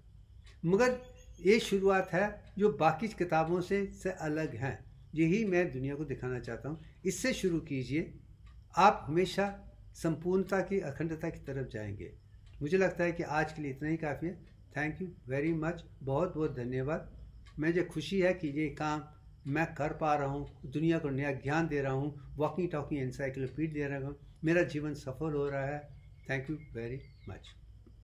मगर ये शुरुआत है जो बाकी किताबों से से अलग हैं यही मैं दुनिया को दिखाना चाहता हूँ इससे शुरू कीजिए आप हमेशा संपूर्णता की अखंडता की तरफ जाएंगे मुझे लगता है कि आज के लिए इतना ही काफ़ी है थैंक यू वेरी मच बहुत बहुत धन्यवाद मुझे खुशी है कि ये काम मैं कर पा रहा हूँ दुनिया को नया ज्ञान दे रहा हूँ वॉकिंग टॉकिंग एनसाइक्लोपीड दे रहा हूँ मेरा जीवन सफल हो रहा है थैंक यू वेरी मच